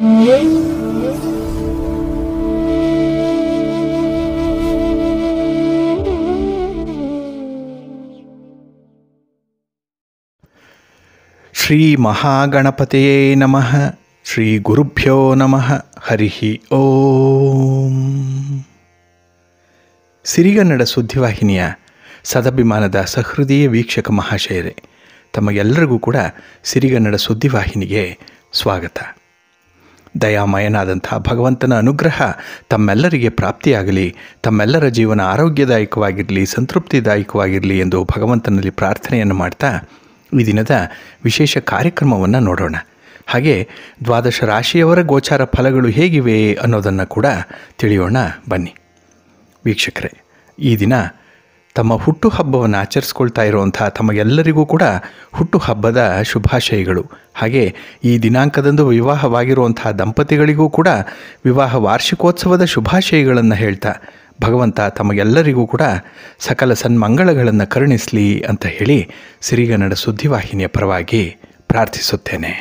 ಶ್ರೀ ಮಹಾಗಣಪತಿಯೇ ನಮಃ ಶ್ರೀ ಗುರುಭ್ಯೋ ನಮಃ ಹರಿಹಿ ಓಂ ಸಿರಿಗನ್ನಡ ಸುದ್ದಿವಾಹಿನಿಯ ಸದಭಿಮಾನದ ಸಹೃದಯ ವೀಕ್ಷಕ ಮಹಾಶಯರೇ ತಮಗೆಲ್ಲರಿಗೂ ಕೂಡ ಸಿರಿಗನ್ನಡ ಸುದ್ದಿವಾಹಿನಿಗೆ ಸ್ವಾಗತ ದಯಾಮಯನಾದಂಥ ಭಗವಂತನ ಅನುಗ್ರಹ ತಮ್ಮೆಲ್ಲರಿಗೆ ಪ್ರಾಪ್ತಿಯಾಗಲಿ ತಮ್ಮೆಲ್ಲರ ಜೀವನ ಆರೋಗ್ಯದಾಯಕವಾಗಿರಲಿ ಸಂತೃಪ್ತಿದಾಯಕವಾಗಿರಲಿ ಎಂದು ಭಗವಂತನಲ್ಲಿ ಪ್ರಾರ್ಥನೆಯನ್ನು ಮಾಡ್ತಾ ಈ ದಿನದ ವಿಶೇಷ ಕಾರ್ಯಕ್ರಮವನ್ನು ನೋಡೋಣ ಹಾಗೆ ದ್ವಾದಶ ರಾಶಿಯವರ ಗೋಚಾರ ಫಲಗಳು ಹೇಗಿವೆ ಅನ್ನೋದನ್ನು ಕೂಡ ತಿಳಿಯೋಣ ಬನ್ನಿ ವೀಕ್ಷಕರೇ ಈ ದಿನ ತಮ್ಮ ಹುಟ್ಟುಹಬ್ಬವನ್ನು ಆಚರಿಸ್ಕೊಳ್ತಾ ಇರುವಂಥ ತಮಗೆಲ್ಲರಿಗೂ ಕೂಡ ಹುಟ್ಟುಹಬ್ಬದ ಶುಭಾಶಯಗಳು ಹಾಗೆ ಈ ದಿನಾಂಕದಂದು ವಿವಾಹವಾಗಿರುವಂತಹ ದಂಪತಿಗಳಿಗೂ ಕೂಡ ವಿವಾಹ ವಾರ್ಷಿಕೋತ್ಸವದ ಶುಭಾಶಯಗಳನ್ನು ಹೇಳ್ತಾ ಭಗವಂತ ತಮಗೆಲ್ಲರಿಗೂ ಕೂಡ ಸಕಲ ಸನ್ಮಂಗಳಗಳನ್ನು ಕರುಣಿಸಲಿ ಅಂತ ಹೇಳಿ ಸಿರಿಗನ್ನಡ ಸುದ್ದಿವಾಹಿನಿಯ ಪರವಾಗಿ ಪ್ರಾರ್ಥಿಸುತ್ತೇನೆ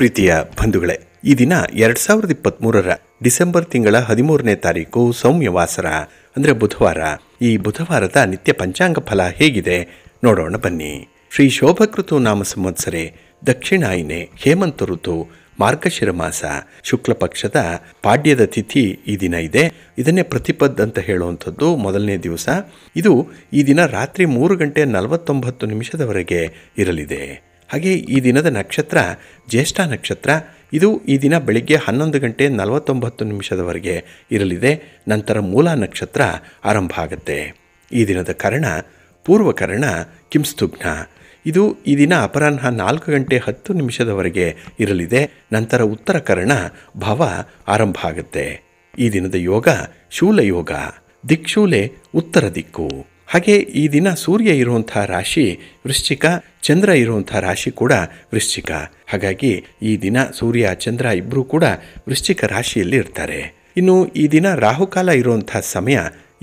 ಪ್ರೀತಿಯ ಬಂಧುಗಳೇ ಈ ದಿನ ಎರಡ್ ಸಾವಿರದ ಮೂರರ ಡಿಸೆಂಬರ್ ತಿಂಗಳ ಹದಿಮೂರನೇ ತಾರೀಕು ಸೌಮ್ಯವಾಸರ ಅಂದರೆ ಬುಧವಾರ ಈ ಬುಧವಾರದ ನಿತ್ಯ ಪಂಚಾಂಗ ಫಲ ಹೇಗಿದೆ ನೋಡೋಣ ಬನ್ನಿ ಶ್ರೀ ಶೋಭಕೃತು ನಾಮ ಸಂವತ್ಸರೆ ದಕ್ಷಿಣಾಯಿನೆ ಹೇಮಂತ ಋತು ಮಾರ್ಗಶಿರ ಮಾಸ ಶುಕ್ಲ ಪಕ್ಷದ ಪಾಡ್ಯದ ತಿಥಿ ಈ ದಿನ ಇದೆ ಇದನ್ನೇ ಪ್ರತಿಪದ್ ಅಂತ ಹೇಳುವಂಥದ್ದು ಮೊದಲನೇ ದಿವಸ ಇದು ಈ ದಿನ ರಾತ್ರಿ ಮೂರು ಗಂಟೆ ನಲವತ್ತೊಂಬತ್ತು ನಿಮಿಷದವರೆಗೆ ಇರಲಿದೆ ಹಾಗೆ ಈ ದಿನದ ನಕ್ಷತ್ರ ಜ್ಯೇಷ್ಠ ನಕ್ಷತ್ರ ಇದು ಈ ದಿನ ಬೆಳಿಗ್ಗೆ ಹನ್ನೊಂದು ಗಂಟೆ ನಲವತ್ತೊಂಬತ್ತು ನಿಮಿಷದವರೆಗೆ ಇರಲಿದೆ ನಂತರ ಮೂಲ ನಕ್ಷತ್ರ ಆರಂಭ ಆಗುತ್ತೆ ಈ ದಿನದ ಕರ್ಣ ಪೂರ್ವ ಕರಣ ಕಿಂಸ್ತುಘ್ನ ಇದು ಈ ದಿನ ಅಪರಾಹ್ನ ನಾಲ್ಕು ಗಂಟೆ ಹತ್ತು ನಿಮಿಷದವರೆಗೆ ಇರಲಿದೆ ನಂತರ ಉತ್ತರ ಕರ್ಣ ಭವ ಆರಂಭ ಆಗುತ್ತೆ ಈ ದಿನದ ಯೋಗ ಶೂಲ ಯೋಗ ದಿಕ್ಶೂಲೆ ಉತ್ತರ ದಿಕ್ಕು ಹಾಗೆ ಈ ದಿನ ಸೂರ್ಯ ಇರುವಂತಹ ರಾಶಿ ವೃಶ್ಚಿಕ ಚಂದ್ರ ಇರುವಂತಹ ರಾಶಿ ಕೂಡ ವೃಶ್ಚಿಕ ಹಾಗಾಗಿ ಈ ದಿನ ಸೂರ್ಯ ಚಂದ್ರ ಇಬ್ಬರೂ ಕೂಡ ವೃಶ್ಚಿಕ ರಾಶಿಯಲ್ಲಿ ಇರ್ತಾರೆ ಇನ್ನು ಈ ದಿನ ರಾಹುಕಾಲ ಇರುವಂತಹ ಸಮಯ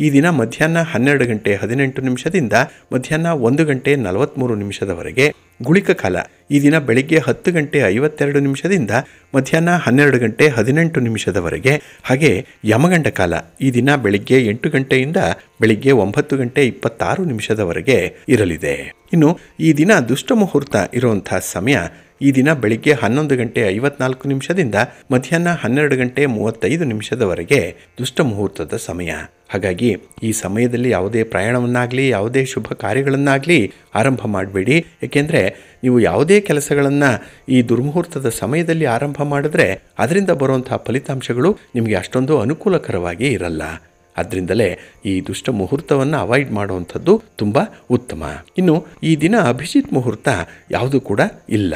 ಈ ದಿನ ಮಧ್ಯಾಹ್ನ ಹನ್ನೆರಡು ಗಂಟೆ ಹದಿನೆಂಟು ನಿಮಿಷದಿಂದ ಮಧ್ಯಾಹ್ನ ಒಂದು ಗಂಟೆ ನಲವತ್ತ್ಮೂರು ನಿಮಿಷದವರೆಗೆ ಗುಳಿಕ ಕಾಲ ಈ ದಿನ ಬೆಳಿಗ್ಗೆ ಹತ್ತು ಗಂಟೆ ಐವತ್ತೆರಡು ನಿಮಿಷದಿಂದ ಮಧ್ಯಾಹ್ನ ಹನ್ನೆರಡು ಗಂಟೆ ಹದಿನೆಂಟು ನಿಮಿಷದವರೆಗೆ ಹಾಗೆ ಯಮಗಂಡ ಕಾಲ ಈ ದಿನ ಬೆಳಿಗ್ಗೆ ಎಂಟು ಗಂಟೆಯಿಂದ ಬೆಳಿಗ್ಗೆ ಒಂಬತ್ತು ಗಂಟೆ ಇಪ್ಪತ್ತಾರು ನಿಮಿಷದವರೆಗೆ ಇರಲಿದೆ ಇನ್ನು ಈ ದಿನ ದುಷ್ಟ ಮುಹೂರ್ತ ಇರುವಂತಹ ಸಮಯ ಈ ದಿನ ಬೆಳಿಗ್ಗೆ ಹನ್ನೊಂದು ಗಂಟೆ ಐವತ್ನಾಲ್ಕು ನಿಮಿಷದಿಂದ ಮಧ್ಯಾಹ್ನ ಹನ್ನೆರಡು ಗಂಟೆ ಮೂವತ್ತೈದು ನಿಮಿಷದವರೆಗೆ ದುಷ್ಟ ಮುಹೂರ್ತದ ಸಮಯ ಹಾಗಾಗಿ ಈ ಸಮಯದಲ್ಲಿ ಯಾವುದೇ ಪ್ರಯಾಣವನ್ನಾಗಲಿ ಯಾವುದೇ ಶುಭ ಕಾರ್ಯಗಳನ್ನಾಗಲಿ ಆರಂಭ ಮಾಡಬೇಡಿ ಏಕೆಂದರೆ ನೀವು ಯಾವುದೇ ಕೆಲಸಗಳನ್ನು ಈ ದುರ್ಮುಹೂರ್ತದ ಸಮಯದಲ್ಲಿ ಆರಂಭ ಮಾಡಿದ್ರೆ ಅದರಿಂದ ಬರುವಂತಹ ಫಲಿತಾಂಶಗಳು ನಿಮಗೆ ಅಷ್ಟೊಂದು ಅನುಕೂಲಕರವಾಗಿ ಇರಲ್ಲ ಅದರಿಂದಲೇ ಈ ದುಷ್ಟ ಮುಹೂರ್ತವನ್ನು ಅವಾಯ್ಡ್ ಮಾಡುವಂಥದ್ದು ತುಂಬ ಉತ್ತಮ ಇನ್ನು ಈ ದಿನ ಅಭಿಜಿತ್ ಮುಹೂರ್ತ ಯಾವುದು ಕೂಡ ಇಲ್ಲ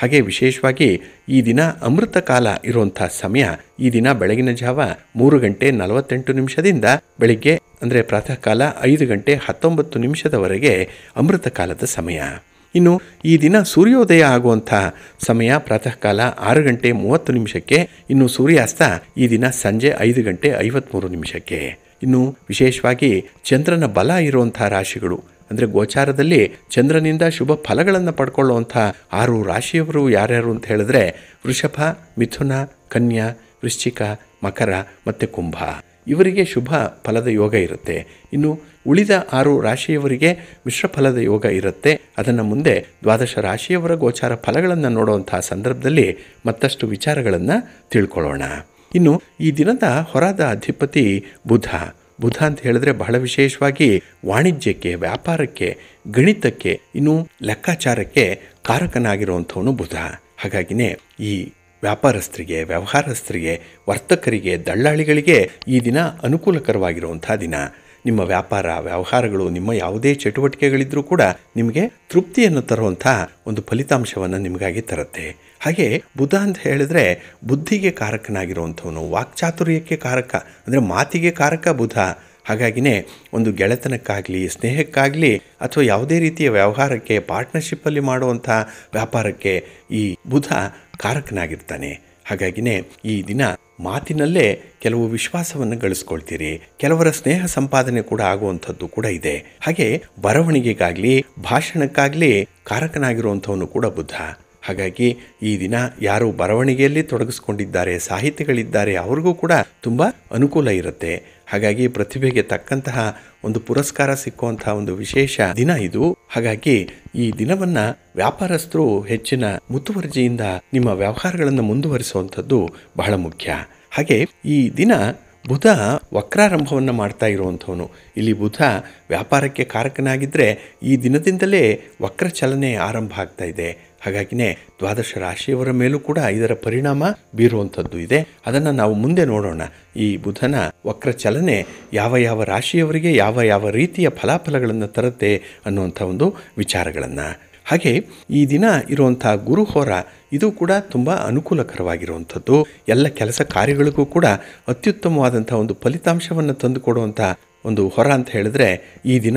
ಹಾಗೆ ವಿಶೇಷವಾಗಿ ಈ ದಿನ ಅಮೃತ ಕಾಲ ಇರುವಂತಹ ಸಮಯ ಈ ದಿನ ಬೆಳಗಿನ ಜಾವ ಮೂರು ಗಂಟೆ ನಲವತ್ತೆಂಟು ನಿಮಿಷದಿಂದ ಬೆಳಿಗ್ಗೆ ಅಂದರೆ ಪ್ರಾತಃ ಕಾಲ ಐದು ಗಂಟೆ ಹತ್ತೊಂಬತ್ತು ನಿಮಿಷದವರೆಗೆ ಅಮೃತ ಕಾಲದ ಸಮಯ ಇನ್ನು ಈ ದಿನ ಸೂರ್ಯೋದಯ ಆಗುವಂತಹ ಸಮಯ ಪ್ರಾತಃ ಕಾಲ ಆರು ಗಂಟೆ ಮೂವತ್ತು ನಿಮಿಷಕ್ಕೆ ಇನ್ನು ಸೂರ್ಯಾಸ್ತ ಈ ದಿನ ಸಂಜೆ ಐದು ಗಂಟೆ ಐವತ್ಮೂರು ನಿಮಿಷಕ್ಕೆ ಇನ್ನು ವಿಶೇಷವಾಗಿ ಚಂದ್ರನ ಬಲ ಇರುವಂತಹ ರಾಶಿಗಳು ಅಂದರೆ ಗೋಚಾರದಲ್ಲಿ ಚಂದ್ರನಿಂದ ಶುಭ ಫಲಗಳನ್ನು ಪಡ್ಕೊಳ್ಳುವಂಥ ಆರು ರಾಶಿಯವರು ಯಾರ್ಯಾರು ಅಂತ ಹೇಳಿದ್ರೆ ವೃಷಭ ಮಿಥುನ ಕನ್ಯಾ ವೃಶ್ಚಿಕ ಮಕರ ಮತ್ತು ಕುಂಭ ಇವರಿಗೆ ಶುಭ ಫಲದ ಯೋಗ ಇರುತ್ತೆ ಇನ್ನು ಉಳಿದ ಆರು ರಾಶಿಯವರಿಗೆ ಮಿಶ್ರ ಫಲದ ಯೋಗ ಇರುತ್ತೆ ಅದನ್ನು ಮುಂದೆ ದ್ವಾದಶ ರಾಶಿಯವರ ಗೋಚಾರ ಫಲಗಳನ್ನು ನೋಡುವಂತಹ ಸಂದರ್ಭದಲ್ಲಿ ಮತ್ತಷ್ಟು ವಿಚಾರಗಳನ್ನು ತಿಳ್ಕೊಳ್ಳೋಣ ಇನ್ನು ಈ ದಿನದ ಹೊರದ ಅಧಿಪತಿ ಬುಧ ಬುಧ ಅಂತ ಹೇಳಿದ್ರೆ ಬಹಳ ವಿಶೇಷವಾಗಿ ವಾಣಿಜ್ಯಕ್ಕೆ ವ್ಯಾಪಾರಕ್ಕೆ ಗಣಿತಕ್ಕೆ ಇನ್ನು ಲೆಕ್ಕಾಚಾರಕ್ಕೆ ಕಾರಕನಾಗಿರುವಂಥವನು ಬುಧ ಹಾಗಾಗಿನೇ ಈ ವ್ಯಾಪಾರಸ್ಥರಿಗೆ ವ್ಯವಹಾರಸ್ಥರಿಗೆ ವರ್ತಕರಿಗೆ ದಳ್ಳಾಳಿಗಳಿಗೆ ಈ ದಿನ ಅನುಕೂಲಕರವಾಗಿರುವಂತಹ ದಿನ ನಿಮ್ಮ ವ್ಯಾಪಾರ ವ್ಯವಹಾರಗಳು ನಿಮ್ಮ ಯಾವುದೇ ಚಟುವಟಿಕೆಗಳಿದ್ರೂ ಕೂಡ ನಿಮಗೆ ತೃಪ್ತಿಯನ್ನು ತರುವಂತಹ ಒಂದು ಫಲಿತಾಂಶವನ್ನು ನಿಮಗಾಗಿ ತರುತ್ತೆ ಹಾಗೆ ಬುಧ ಅಂತ ಹೇಳಿದ್ರೆ ಬುದ್ಧಿಗೆ ಕಾರಕನಾಗಿರುವಂಥವನು ವಾಕ್ಚಾತುರ್ಯಕ್ಕೆ ಕಾರಕ ಅಂದರೆ ಮಾತಿಗೆ ಕಾರಕ ಬುಧ ಹಾಗಾಗಿನೇ ಒಂದು ಗೆಳೆತನಕ್ಕಾಗಲಿ ಸ್ನೇಹಕ್ಕಾಗಲಿ ಅಥವಾ ಯಾವುದೇ ರೀತಿಯ ವ್ಯವಹಾರಕ್ಕೆ ಪಾರ್ಟ್ನರ್ಶಿಪ್ಪಲ್ಲಿ ಮಾಡುವಂಥ ವ್ಯಾಪಾರಕ್ಕೆ ಈ ಬುಧ ಕಾರಕನಾಗಿರ್ತಾನೆ ಹಾಗಾಗಿನೇ ಈ ದಿನ ಮಾತಿನಲ್ಲೇ ಕೆಲವು ವಿಶ್ವಾಸವನ್ನು ಗಳಿಸ್ಕೊಳ್ತೀರಿ ಕೆಲವರ ಸ್ನೇಹ ಸಂಪಾದನೆ ಕೂಡ ಆಗುವಂಥದ್ದು ಕೂಡ ಇದೆ ಹಾಗೆ ಬರವಣಿಗೆಗಾಗಲಿ ಭಾಷಣಕ್ಕಾಗ್ಲಿ ಕಾರಕನಾಗಿರುವಂಥವನು ಕೂಡ ಬುದ್ಧ ಹಾಗಾಗಿ ಈ ದಿನ ಯಾರು ಬರವಣಿಗೆಯಲ್ಲಿ ತೊಡಗಿಸ್ಕೊಂಡಿದ್ದಾರೆ ಸಾಹಿತಿಗಳಿದ್ದಾರೆ ಅವ್ರಿಗೂ ಕೂಡ ತುಂಬ ಅನುಕೂಲ ಇರುತ್ತೆ ಹಾಗಾಗಿ ಪ್ರತಿಭೆಗೆ ತಕ್ಕಂತಹ ಒಂದು ಪುರಸ್ಕಾರ ಸಿಕ್ಕುವಂತಹ ಒಂದು ವಿಶೇಷ ದಿನ ಇದು ಹಾಗಾಗಿ ಈ ದಿನವನ್ನ ವ್ಯಾಪಾರಸ್ಥರು ಹೆಚ್ಚಿನ ಮುತುವರ್ಜಿಯಿಂದ ನಿಮ್ಮ ವ್ಯವಹಾರಗಳನ್ನು ಮುಂದುವರಿಸುವಂಥದ್ದು ಬಹಳ ಮುಖ್ಯ ಹಾಗೆ ಈ ದಿನ ಬುಧ ವಕ್ರಾರಂಭವನ್ನು ಮಾಡ್ತಾ ಇರುವಂಥವನು ಇಲ್ಲಿ ಬುಧ ವ್ಯಾಪಾರಕ್ಕೆ ಕಾರಕನಾಗಿದ್ದರೆ ಈ ದಿನದಿಂದಲೇ ವಕ್ರ ಚಲನೆ ಆರಂಭ ಆಗ್ತಾ ಇದೆ ಹಾಗಾಗಿನೇ ದ್ವಾದಶ ರಾಶಿಯವರ ಮೇಲೂ ಕೂಡ ಇದರ ಪರಿಣಾಮ ಬೀರುವಂಥದ್ದು ಇದೆ ಅದನ್ನು ನಾವು ಮುಂದೆ ನೋಡೋಣ ಈ ಬುಧನ ವಕ್ರ ಚಲನೆ ಯಾವ ಯಾವ ರಾಶಿಯವರಿಗೆ ಯಾವ ಯಾವ ರೀತಿಯ ಫಲಾಫಲಗಳನ್ನು ತರುತ್ತೆ ಅನ್ನುವಂಥ ಒಂದು ವಿಚಾರಗಳನ್ನು ಹಾಗೆ ಈ ದಿನ ಇರುವಂಥ ಗುರುಹೋರ ಇದು ಕೂಡ ತುಂಬ ಅನುಕೂಲಕರವಾಗಿರುವಂಥದ್ದು ಎಲ್ಲ ಕೆಲಸ ಕಾರ್ಯಗಳಿಗೂ ಕೂಡ ಅತ್ಯುತ್ತಮವಾದಂತಹ ಒಂದು ಫಲಿತಾಂಶವನ್ನು ತಂದುಕೊಡುವಂತಹ ಒಂದು ಹೊರ ಅಂತ ಹೇಳಿದ್ರೆ ಈ ದಿನ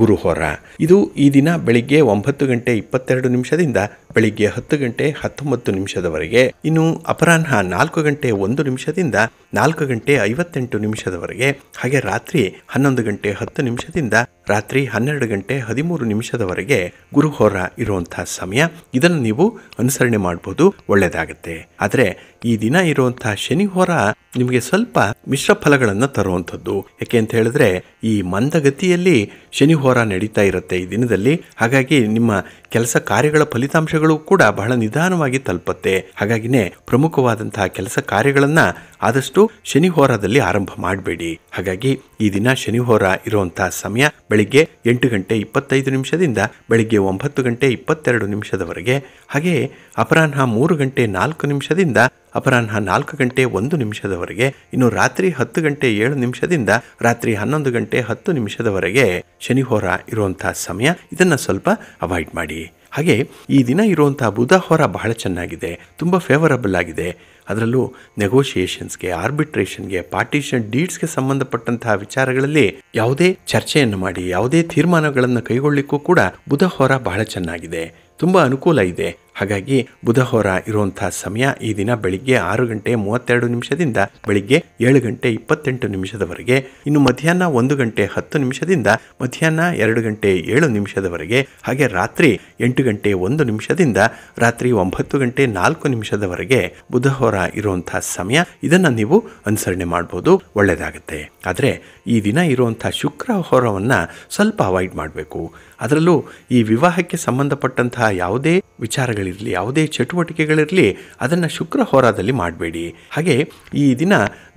ಗುರು ಹೊರ ಇದು ಈ ದಿನ ಬೆಳಿಗ್ಗೆ ಒಂಬತ್ತು ಗಂಟೆ ಇಪ್ಪತ್ತೆರಡು ನಿಮಿಷದಿಂದ ಬೆಳಿಗ್ಗೆ ಹತ್ತು ಗಂಟೆ ಹತ್ತೊಂಬತ್ತು ನಿಮಿಷದವರೆಗೆ ಇನ್ನು ಅಪರಾಹ್ನ ನಾಲ್ಕು ಗಂಟೆ ಒಂದು ನಿಮಿಷದಿಂದ ನಾಲ್ಕು ಗಂಟೆ ಐವತ್ತೆಂಟು ನಿಮಿಷದವರೆಗೆ ಹಾಗೆ ರಾತ್ರಿ ಹನ್ನೊಂದು ಗಂಟೆ ಹತ್ತು ನಿಮಿಷದಿಂದ ರಾತ್ರಿ ಹನ್ನೆರಡು ಗಂಟೆ ಹದಿಮೂರು ನಿಮಿಷದವರೆಗೆ ಗುರುಹೋರ ಇರುವಂತಹ ಸಮಯ ಇದನ್ನು ನೀವು ಅನುಸರಣೆ ಮಾಡಬಹುದು ಒಳ್ಳೆಯದಾಗುತ್ತೆ ಆದರೆ ಈ ದಿನ ಇರುವಂತಹ ಶನಿಹೋರ ನಿಮಗೆ ಸ್ವಲ್ಪ ಮಿಶ್ರ ಫಲಗಳನ್ನು ತರುವಂತದ್ದು ಯಾಕೆ ಅಂತ ಹೇಳಿದ್ರೆ ಈ ಮಂದಗತಿಯಲ್ಲಿ ಶನಿಹೋರ ನಡೀತಾ ಇರುತ್ತೆ ಈ ದಿನದಲ್ಲಿ ಹಾಗಾಗಿ ನಿಮ್ಮ ಕೆಲಸ ಕಾರ್ಯಗಳ ಫಲಿತಾಂಶಗಳು ಕೂಡ ಬಹಳ ನಿಧಾನವಾಗಿ ತಲುಪತ್ತೆ ಹಾಗಾಗಿನೇ ಪ್ರಮುಖವಾದಂತಹ ಕೆಲಸ ಕಾರ್ಯಗಳನ್ನ ಆದಷ್ಟು ಶನಿಹೋರದಲ್ಲಿ ಆರಂಭ ಮಾಡಬೇಡಿ ಹಾಗಾಗಿ ಈ ದಿನ ಶನಿಹೋರ ಇರುವಂತಹ ಸಮಯ ಬೆಳಿಗ್ಗೆ ಎಂಟು ಗಂಟೆ ಇಪ್ಪತ್ತೈದು ನಿಮಿಷದಿಂದ ಬೆಳಿಗ್ಗೆ ಒಂಬತ್ತು ಗಂಟೆ ಇಪ್ಪತ್ತೆರಡು ನಿಮಿಷದವರೆಗೆ ಹಾಗೆಯೇ ಅಪರಾಹ್ನ ಮೂರು ಗಂಟೆ ನಾಲ್ಕು ನಿಮಿಷದಿಂದ ಅಪರಾಹ್ನ ನಾಲ್ಕು ಗಂಟೆ ಒಂದು ನಿಮಿಷದವರೆಗೆ ಇನ್ನು ರಾತ್ರಿ ಹತ್ತು ಗಂಟೆ ಏಳು ನಿಮಿಷದಿಂದ ರಾತ್ರಿ ಹನ್ನೊಂದು ಗಂಟೆ ಹತ್ತು ನಿಮಿಷದವರೆಗೆ ಶನಿಹೋರ ಇರುವಂತಹ ಸಮಯ ಇದನ್ನು ಸ್ವಲ್ಪ ಅವಾಯ್ಡ್ ಮಾಡಿ ಹಾಗೆ ಈ ದಿನ ಇರುವಂತಹ ಬುಧ ಹೊರ ಬಹಳ ಚೆನ್ನಾಗಿದೆ ತುಂಬ ಫೇವರಬಲ್ ಆಗಿದೆ ಅದರಲ್ಲೂ ನೆಗೋಷಿಯೇಷನ್ಸ್ಗೆ ಆರ್ಬಿಟ್ರೇಷನ್ಗೆ ಪಾರ್ಟಿಷನ್ ಡೀಡ್ಸ್ಗೆ ಸಂಬಂಧಪಟ್ಟಂತಹ ವಿಚಾರಗಳಲ್ಲಿ ಯಾವುದೇ ಚರ್ಚೆಯನ್ನು ಮಾಡಿ ಯಾವುದೇ ತೀರ್ಮಾನಗಳನ್ನು ಕೈಗೊಳ್ಳಿಕ್ಕೂ ಕೂಡ ಬುಧ ಹೊರ ಬಹಳ ಚೆನ್ನಾಗಿದೆ ತುಂಬ ಅನುಕೂಲ ಇದೆ ಹಾಗಾಗಿ ಬುಧಹೋರ ಇರುವಂತಹ ಸಮಯ ಈ ದಿನ ಬೆಳಿಗ್ಗೆ ಆರು ಗಂಟೆ ಮೂವತ್ತೆರಡು ನಿಮಿಷದಿಂದ ಬೆಳಿಗ್ಗೆ ಏಳು ಗಂಟೆ ಇಪ್ಪತ್ತೆಂಟು ನಿಮಿಷದವರೆಗೆ ಇನ್ನು ಮಧ್ಯಾಹ್ನ ಒಂದು ಗಂಟೆ ಹತ್ತು ನಿಮಿಷದಿಂದ ಮಧ್ಯಾಹ್ನ ಎರಡು ಗಂಟೆ ಏಳು ನಿಮಿಷದವರೆಗೆ ಹಾಗೆ ರಾತ್ರಿ ಎಂಟು ಗಂಟೆ ಒಂದು ನಿಮಿಷದಿಂದ ರಾತ್ರಿ ಒಂಬತ್ತು ಗಂಟೆ ನಾಲ್ಕು ನಿಮಿಷದವರೆಗೆ ಬುಧಹೋರ ಇರುವಂತಹ ಸಮಯ ಇದನ್ನು ನೀವು ಅನುಸರಣೆ ಮಾಡಬಹುದು ಒಳ್ಳೆಯದಾಗುತ್ತೆ ಆದರೆ ಈ ದಿನ ಇರುವಂತಹ ಶುಕ್ರ ಹೋರವನ್ನು ಸ್ವಲ್ಪ ಅವಾಯ್ಡ್ ಮಾಡಬೇಕು ಅದರಲ್ಲೂ ಈ ವಿವಾಹಕ್ಕೆ ಸಂಬಂಧಪಟ್ಟಂತಹ ಯಾವುದೇ ವಿಚಾರಗಳಿರಲಿ ಯಾವುದೇ ಚಟುವಟಿಕೆಗಳಿರಲಿ ಅದನ್ನು ಶುಕ್ರ ಹೋರಾದಲ್ಲಿ ಮಾಡಬೇಡಿ ಹಾಗೆ ಈ ದಿನ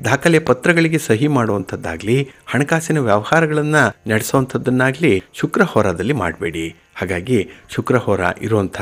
ದಾಖಲೆ ಪತ್ರಗಳಿಗೆ ಸಹಿ ಮಾಡುವಂಥದ್ದಾಗಲಿ ಹಣಕಾಸಿನ ವ್ಯವಹಾರಗಳನ್ನು ನಡೆಸುವಂಥದ್ದನ್ನಾಗಲಿ ಶುಕ್ರ ಹೋರಾದಲ್ಲಿ ಮಾಡಬೇಡಿ ಹಾಗಾಗಿ ಶುಕ್ರಹೋರ ಇರುವಂಥ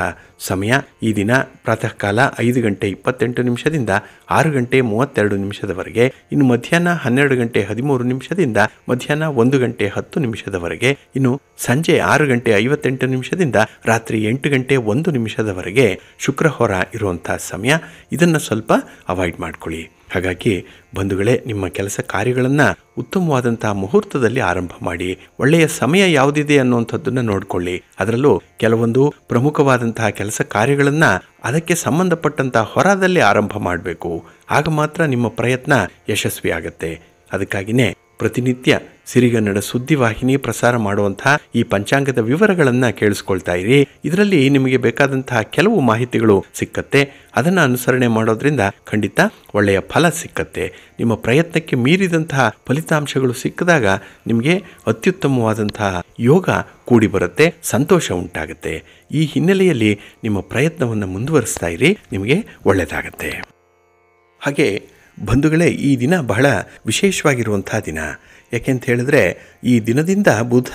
ಸಮಯ ಈ ದಿನ ಪ್ರಾತಃ ಕಾಲ ಐದು ಗಂಟೆ ಇಪ್ಪತ್ತೆಂಟು ನಿಮಿಷದಿಂದ ಆರು ಗಂಟೆ ಮೂವತ್ತೆರಡು ನಿಮಿಷದವರೆಗೆ ಇನ್ನು ಮಧ್ಯಾಹ್ನ ಹನ್ನೆರಡು ಗಂಟೆ ಹದಿಮೂರು ನಿಮಿಷದಿಂದ ಮಧ್ಯಾಹ್ನ ಒಂದು ಗಂಟೆ ಹತ್ತು ನಿಮಿಷದವರೆಗೆ ಇನ್ನು ಸಂಜೆ ಆರು ಗಂಟೆ ಐವತ್ತೆಂಟು ನಿಮಿಷದಿಂದ ರಾತ್ರಿ ಎಂಟು ಗಂಟೆ ಒಂದು ನಿಮಿಷದವರೆಗೆ ಶುಕ್ರಹೋರ ಇರುವಂತಹ ಸಮಯ ಇದನ್ನು ಸ್ವಲ್ಪ ಅವಾಯ್ಡ್ ಮಾಡಿಕೊಳ್ಳಿ ಹಾಗಾಗಿ ಬಂಧುಗಳೇ ನಿಮ್ಮ ಕೆಲಸ ಕಾರ್ಯಗಳನ್ನು ಉತ್ತಮವಾದಂತಹ ಮುಹೂರ್ತದಲ್ಲಿ ಆರಂಭ ಮಾಡಿ ಒಳ್ಳೆಯ ಸಮಯ ಯಾವುದಿದೆ ಅನ್ನುವಂಥದ್ದನ್ನು ನೋಡಿಕೊಳ್ಳಿ ಅದರಲ್ಲೂ ಕೆಲವೊಂದು ಪ್ರಮುಖವಾದಂತಹ ಕೆಲಸ ಕಾರ್ಯಗಳನ್ನು ಅದಕ್ಕೆ ಸಂಬಂಧಪಟ್ಟಂತಹ ಹೊರದಲ್ಲಿ ಆರಂಭ ಮಾಡಬೇಕು ಆಗ ಮಾತ್ರ ನಿಮ್ಮ ಪ್ರಯತ್ನ ಯಶಸ್ವಿಯಾಗತ್ತೆ ಅದಕ್ಕಾಗಿಯೇ ಪ್ರತಿನಿತ್ಯ ಸಿರಿಗನ್ನಡ ಸುದ್ದಿವಾಹಿನಿ ಪ್ರಸಾರ ಮಾಡುವಂತಹ ಈ ಪಂಚಾಂಗದ ವಿವರಗಳನ್ನು ಕೇಳಿಸ್ಕೊಳ್ತಾ ಇರಿ ಇದರಲ್ಲಿ ನಿಮಗೆ ಬೇಕಾದಂತಹ ಕೆಲವು ಮಾಹಿತಿಗಳು ಸಿಕ್ಕತ್ತೆ ಅದನ್ನು ಅನುಸರಣೆ ಮಾಡೋದ್ರಿಂದ ಖಂಡಿತ ಒಳ್ಳೆಯ ಫಲ ಸಿಕ್ಕತ್ತೆ ನಿಮ್ಮ ಪ್ರಯತ್ನಕ್ಕೆ ಮೀರಿದಂತಹ ಫಲಿತಾಂಶಗಳು ಸಿಕ್ಕಿದಾಗ ನಿಮಗೆ ಅತ್ಯುತ್ತಮವಾದಂತಹ ಯೋಗ ಕೂಡಿ ಬರುತ್ತೆ ಸಂತೋಷ ಉಂಟಾಗುತ್ತೆ ಈ ಹಿನ್ನೆಲೆಯಲ್ಲಿ ನಿಮ್ಮ ಪ್ರಯತ್ನವನ್ನು ಮುಂದುವರಿಸ್ತಾ ಇರಿ ನಿಮಗೆ ಒಳ್ಳೆಯದಾಗತ್ತೆ ಹಾಗೆ ಬಂಧುಗಳೇ ಈ ದಿನ ಬಹಳ ವಿಶೇಷವಾಗಿರುವಂತಹ ದಿನ ಯಾಕೆಂತ ಹೇಳಿದ್ರೆ ಈ ದಿನದಿಂದ ಬುಧ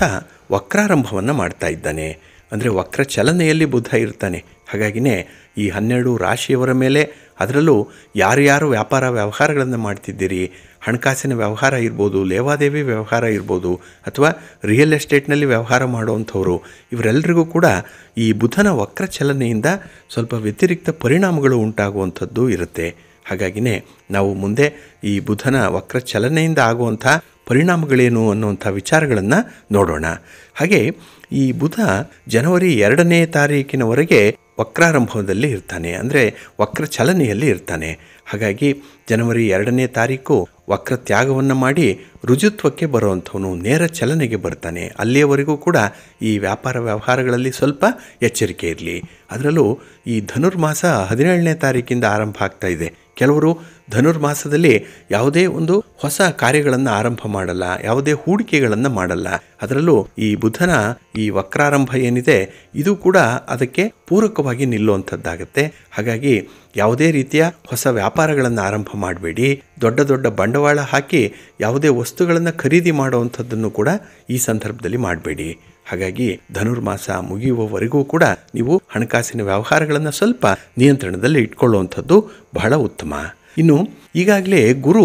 ವಕ್ರಾರಂಭವನ್ನು ಮಾಡ್ತಾ ಇದ್ದಾನೆ ಅಂದರೆ ವಕ್ರ ಚಲನೆಯಲ್ಲಿ ಬುಧ ಇರ್ತಾನೆ ಹಾಗಾಗಿನೇ ಈ ಹನ್ನೆರಡು ರಾಶಿಯವರ ಮೇಲೆ ಅದರಲ್ಲೂ ಯಾರ್ಯಾರು ವ್ಯಾಪಾರ ವ್ಯವಹಾರಗಳನ್ನು ಮಾಡ್ತಿದ್ದೀರಿ ಹಣಕಾಸಿನ ವ್ಯವಹಾರ ಇರ್ಬೋದು ಲೇವಾದೇವಿ ವ್ಯವಹಾರ ಇರ್ಬೋದು ಅಥವಾ ರಿಯಲ್ ಎಸ್ಟೇಟ್ನಲ್ಲಿ ವ್ಯವಹಾರ ಮಾಡುವಂಥವ್ರು ಇವರೆಲ್ಲರಿಗೂ ಕೂಡ ಈ ಬುಧನ ವಕ್ರ ಚಲನೆಯಿಂದ ಸ್ವಲ್ಪ ವ್ಯತಿರಿಕ್ತ ಪರಿಣಾಮಗಳು ಉಂಟಾಗುವಂಥದ್ದು ಇರುತ್ತೆ ಹಾಗಾಗಿನೇ ನಾವು ಮುಂದೆ ಈ ಬುಧನ ವಕ್ರ ಚಲನೆಯಿಂದ ಆಗುವಂಥ ಪರಿಣಾಮಗಳೇನು ಅನ್ನುವಂಥ ವಿಚಾರಗಳನ್ನು ನೋಡೋಣ ಹಾಗೆ ಈ ಬುಧ ಜನವರಿ ಎರಡನೇ ತಾರೀಕಿನವರೆಗೆ ವಕ್ರಾರಂಭದಲ್ಲಿ ಇರ್ತಾನೆ ಅಂದರೆ ವಕ್ರ ಚಲನೆಯಲ್ಲಿ ಇರ್ತಾನೆ ಹಾಗಾಗಿ ಜನವರಿ ಎರಡನೇ ತಾರೀಕು ವಕ್ರ ತ್ಯಾಗವನ್ನು ಮಾಡಿ ರುಜುತ್ವಕ್ಕೆ ಬರುವಂಥವನು ನೇರ ಚಲನೆಗೆ ಬರ್ತಾನೆ ಅಲ್ಲಿಯವರೆಗೂ ಕೂಡ ಈ ವ್ಯಾಪಾರ ವ್ಯವಹಾರಗಳಲ್ಲಿ ಸ್ವಲ್ಪ ಎಚ್ಚರಿಕೆ ಇರಲಿ ಅದರಲ್ಲೂ ಈ ಧನುರ್ಮಾಸ ಹದಿನೇಳನೇ ತಾರೀಕಿಂದ ಆರಂಭ ಆಗ್ತಾ ಇದೆ ಕೆಲವರು ಧನುರ್ಮಾಸದಲ್ಲಿ ಯಾವುದೇ ಒಂದು ಹೊಸ ಕಾರ್ಯಗಳನ್ನು ಆರಂಭ ಮಾಡಲ್ಲ ಯಾವುದೇ ಹೂಡಿಕೆಗಳನ್ನು ಮಾಡಲ್ಲ ಅದರಲ್ಲೂ ಈ ಬುಧನ ಈ ವಕ್ರಾರಂಭ ಏನಿದೆ ಇದು ಕೂಡ ಅದಕ್ಕೆ ಪೂರಕವಾಗಿ ನಿಲ್ಲುವಂಥದ್ದಾಗತ್ತೆ ಹಾಗಾಗಿ ಯಾವುದೇ ರೀತಿಯ ಹೊಸ ವ್ಯಾಪಾರಗಳನ್ನು ಆರಂಭ ಮಾಡಬೇಡಿ ದೊಡ್ಡ ದೊಡ್ಡ ಬಂಡವಾಳ ಹಾಕಿ ಯಾವುದೇ ವಸ್ತುಗಳನ್ನು ಖರೀದಿ ಮಾಡುವಂಥದ್ದನ್ನು ಕೂಡ ಈ ಸಂದರ್ಭದಲ್ಲಿ ಮಾಡಬೇಡಿ ಹಾಗಾಗಿ ಧನುರ್ಮಾಸ ಮುಗಿಯುವವರೆಗೂ ಕೂಡ ನೀವು ಹಣಕಾಸಿನ ವ್ಯವಹಾರಗಳನ್ನು ಸ್ವಲ್ಪ ನಿಯಂತ್ರಣದಲ್ಲಿ ಇಟ್ಕೊಳ್ಳುವಂಥದ್ದು ಬಹಳ ಉತ್ತಮ ಇನ್ನು ಈಗಾಗಲೇ ಗುರು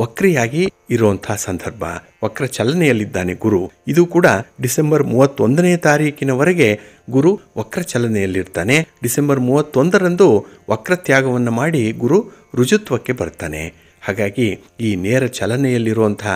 ವಕ್ರಿಯಾಗಿ ಇರುವಂತಹ ಸಂದರ್ಭ ವಕ್ರ ಚಲನೆಯಲ್ಲಿದ್ದಾನೆ ಗುರು ಇದು ಕೂಡ ಡಿಸೆಂಬರ್ ಮೂವತ್ತೊಂದನೇ ತಾರೀಕಿನವರೆಗೆ ಗುರು ವಕ್ರ ಚಲನೆಯಲ್ಲಿರ್ತಾನೆ ಡಿಸೆಂಬರ್ ಮೂವತ್ತೊಂದರಂದು ವಕ್ರತ್ಯಾಗವನ್ನು ಮಾಡಿ ಗುರು ರುಜುತ್ವಕ್ಕೆ ಬರ್ತಾನೆ ಹಾಗಾಗಿ ಈ ನೇರ ಚಲನೆಯಲ್ಲಿರುವಂತಹ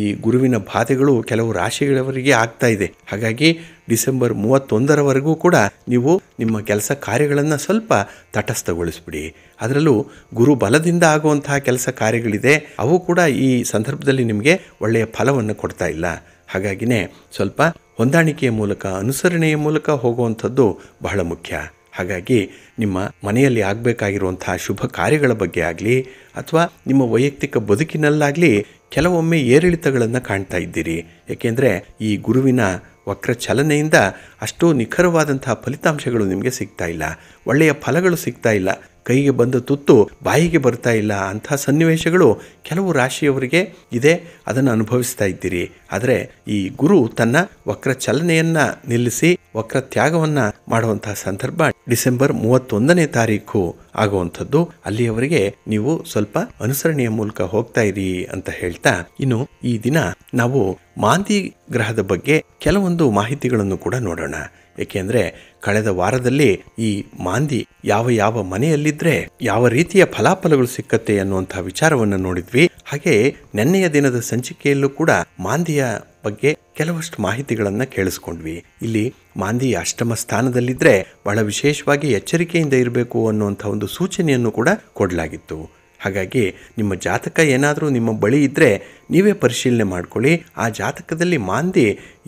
ಈ ಗುರುವಿನ ಬಾಧೆಗಳು ಕೆಲವು ರಾಶಿಗಳವರಿಗೆ ಆಗ್ತಾ ಇದೆ ಹಾಗಾಗಿ ಡಿಸೆಂಬರ್ ಮೂವತ್ತೊಂದರವರೆಗೂ ಕೂಡ ನೀವು ನಿಮ್ಮ ಕೆಲಸ ಕಾರ್ಯಗಳನ್ನು ಸ್ವಲ್ಪ ತಟಸ್ಥಗೊಳಿಸ್ಬಿಡಿ ಅದರಲ್ಲೂ ಗುರು ಬಲದಿಂದ ಆಗುವಂತಹ ಕೆಲಸ ಕಾರ್ಯಗಳಿದೆ ಅವು ಕೂಡ ಈ ಸಂದರ್ಭದಲ್ಲಿ ನಿಮಗೆ ಒಳ್ಳೆಯ ಫಲವನ್ನು ಕೊಡ್ತಾ ಇಲ್ಲ ಹಾಗಾಗಿನೇ ಸ್ವಲ್ಪ ಹೊಂದಾಣಿಕೆಯ ಮೂಲಕ ಅನುಸರಣೆಯ ಮೂಲಕ ಹೋಗುವಂಥದ್ದು ಬಹಳ ಮುಖ್ಯ ಹಾಗಾಗಿ ನಿಮ್ಮ ಮನೆಯಲ್ಲಿ ಆಗಬೇಕಾಗಿರುವಂತಹ ಶುಭ ಕಾರ್ಯಗಳ ಬಗ್ಗೆ ಆಗಲಿ ಅಥವಾ ನಿಮ್ಮ ವೈಯಕ್ತಿಕ ಬದುಕಿನಲ್ಲಾಗಲಿ ಕೆಲವೊಮ್ಮೆ ಏರಿಳಿತಗಳನ್ನು ಕಾಣ್ತಾ ಇದ್ದೀರಿ ಏಕೆಂದರೆ ಈ ಗುರುವಿನ ವಕ್ರ ಚಲನೆಯಿಂದ ಅಷ್ಟು ನಿಖರವಾದಂತಹ ಫಲಿತಾಂಶಗಳು ನಿಮಗೆ ಸಿಗ್ತಾ ಇಲ್ಲ ಒಳ್ಳೆಯ ಫಲಗಳು ಸಿಗ್ತಾ ಇಲ್ಲ ಕೈಗೆ ಬಂದ ತುತ್ತು ಬಾಯಿಗೆ ಬರ್ತಾ ಇಲ್ಲ ಅಂತ ಸನ್ನಿವೇಶಗಳು ಕೆಲವು ರಾಶಿಯವರಿಗೆ ಇದೆ ಅದನ್ನು ಅನುಭವಿಸ್ತಾ ಇದ್ದೀರಿ ಆದರೆ ಈ ಗುರು ತನ್ನ ವಕ್ರ ಚಲನೆಯನ್ನ ನಿಲ್ಲಿಸಿ ವಕ್ರ ತ್ಯಾಗವನ್ನ ಮಾಡುವಂತಹ ಸಂದರ್ಭ ಡಿಸೆಂಬರ್ ಮೂವತ್ತೊಂದನೇ ತಾರೀಕು ಆಗುವಂಥದ್ದು ಅಲ್ಲಿಯವರೆಗೆ ನೀವು ಸ್ವಲ್ಪ ಅನುಸರಣೆಯ ಮೂಲಕ ಹೋಗ್ತಾ ಇರಿ ಅಂತ ಹೇಳ್ತಾ ಇನ್ನು ಈ ದಿನ ನಾವು ಮಾಂದಿ ಗ್ರಹದ ಬಗ್ಗೆ ಕೆಲವೊಂದು ಮಾಹಿತಿಗಳನ್ನು ಕೂಡ ನೋಡೋಣ ಏಕೆಂದ್ರೆ ಕಳೆದ ವಾರದಲ್ಲಿ ಈ ಮಾಂದಿ ಯಾವ ಯಾವ ಮನೆಯಲ್ಲಿದ್ರೆ ಯಾವ ರೀತಿಯ ಫಲಾಫಲಗಳು ಸಿಕ್ಕತ್ತೆ ಅನ್ನುವಂತಹ ವಿಚಾರವನ್ನು ನೋಡಿದ್ವಿ ಹಾಗೆ ನೆನ್ನೆಯ ದಿನದ ಸಂಚಿಕೆಯಲ್ಲೂ ಕೂಡ ಮಾಂದಿಯ ಬಗ್ಗೆ ಕೆಲವಷ್ಟು ಮಾಹಿತಿಗಳನ್ನು ಕೇಳಿಸ್ಕೊಂಡ್ವಿ ಇಲ್ಲಿ ಮಾಂದಿ ಅಷ್ಟಮ ಸ್ಥಾನದಲ್ಲಿದ್ರೆ ಬಹಳ ವಿಶೇಷವಾಗಿ ಎಚ್ಚರಿಕೆಯಿಂದ ಇರಬೇಕು ಅನ್ನುವಂಥ ಒಂದು ಸೂಚನೆಯನ್ನು ಕೂಡ ಕೊಡಲಾಗಿತ್ತು ಹಾಗಾಗಿ ನಿಮ್ಮ ಜಾತಕ ಏನಾದರೂ ನಿಮ್ಮ ಬಳಿ ಇದ್ದರೆ ನೀವೇ ಪರಿಶೀಲನೆ ಮಾಡಿಕೊಳ್ಳಿ ಆ ಜಾತಕದಲ್ಲಿ ಮಾಂದಿ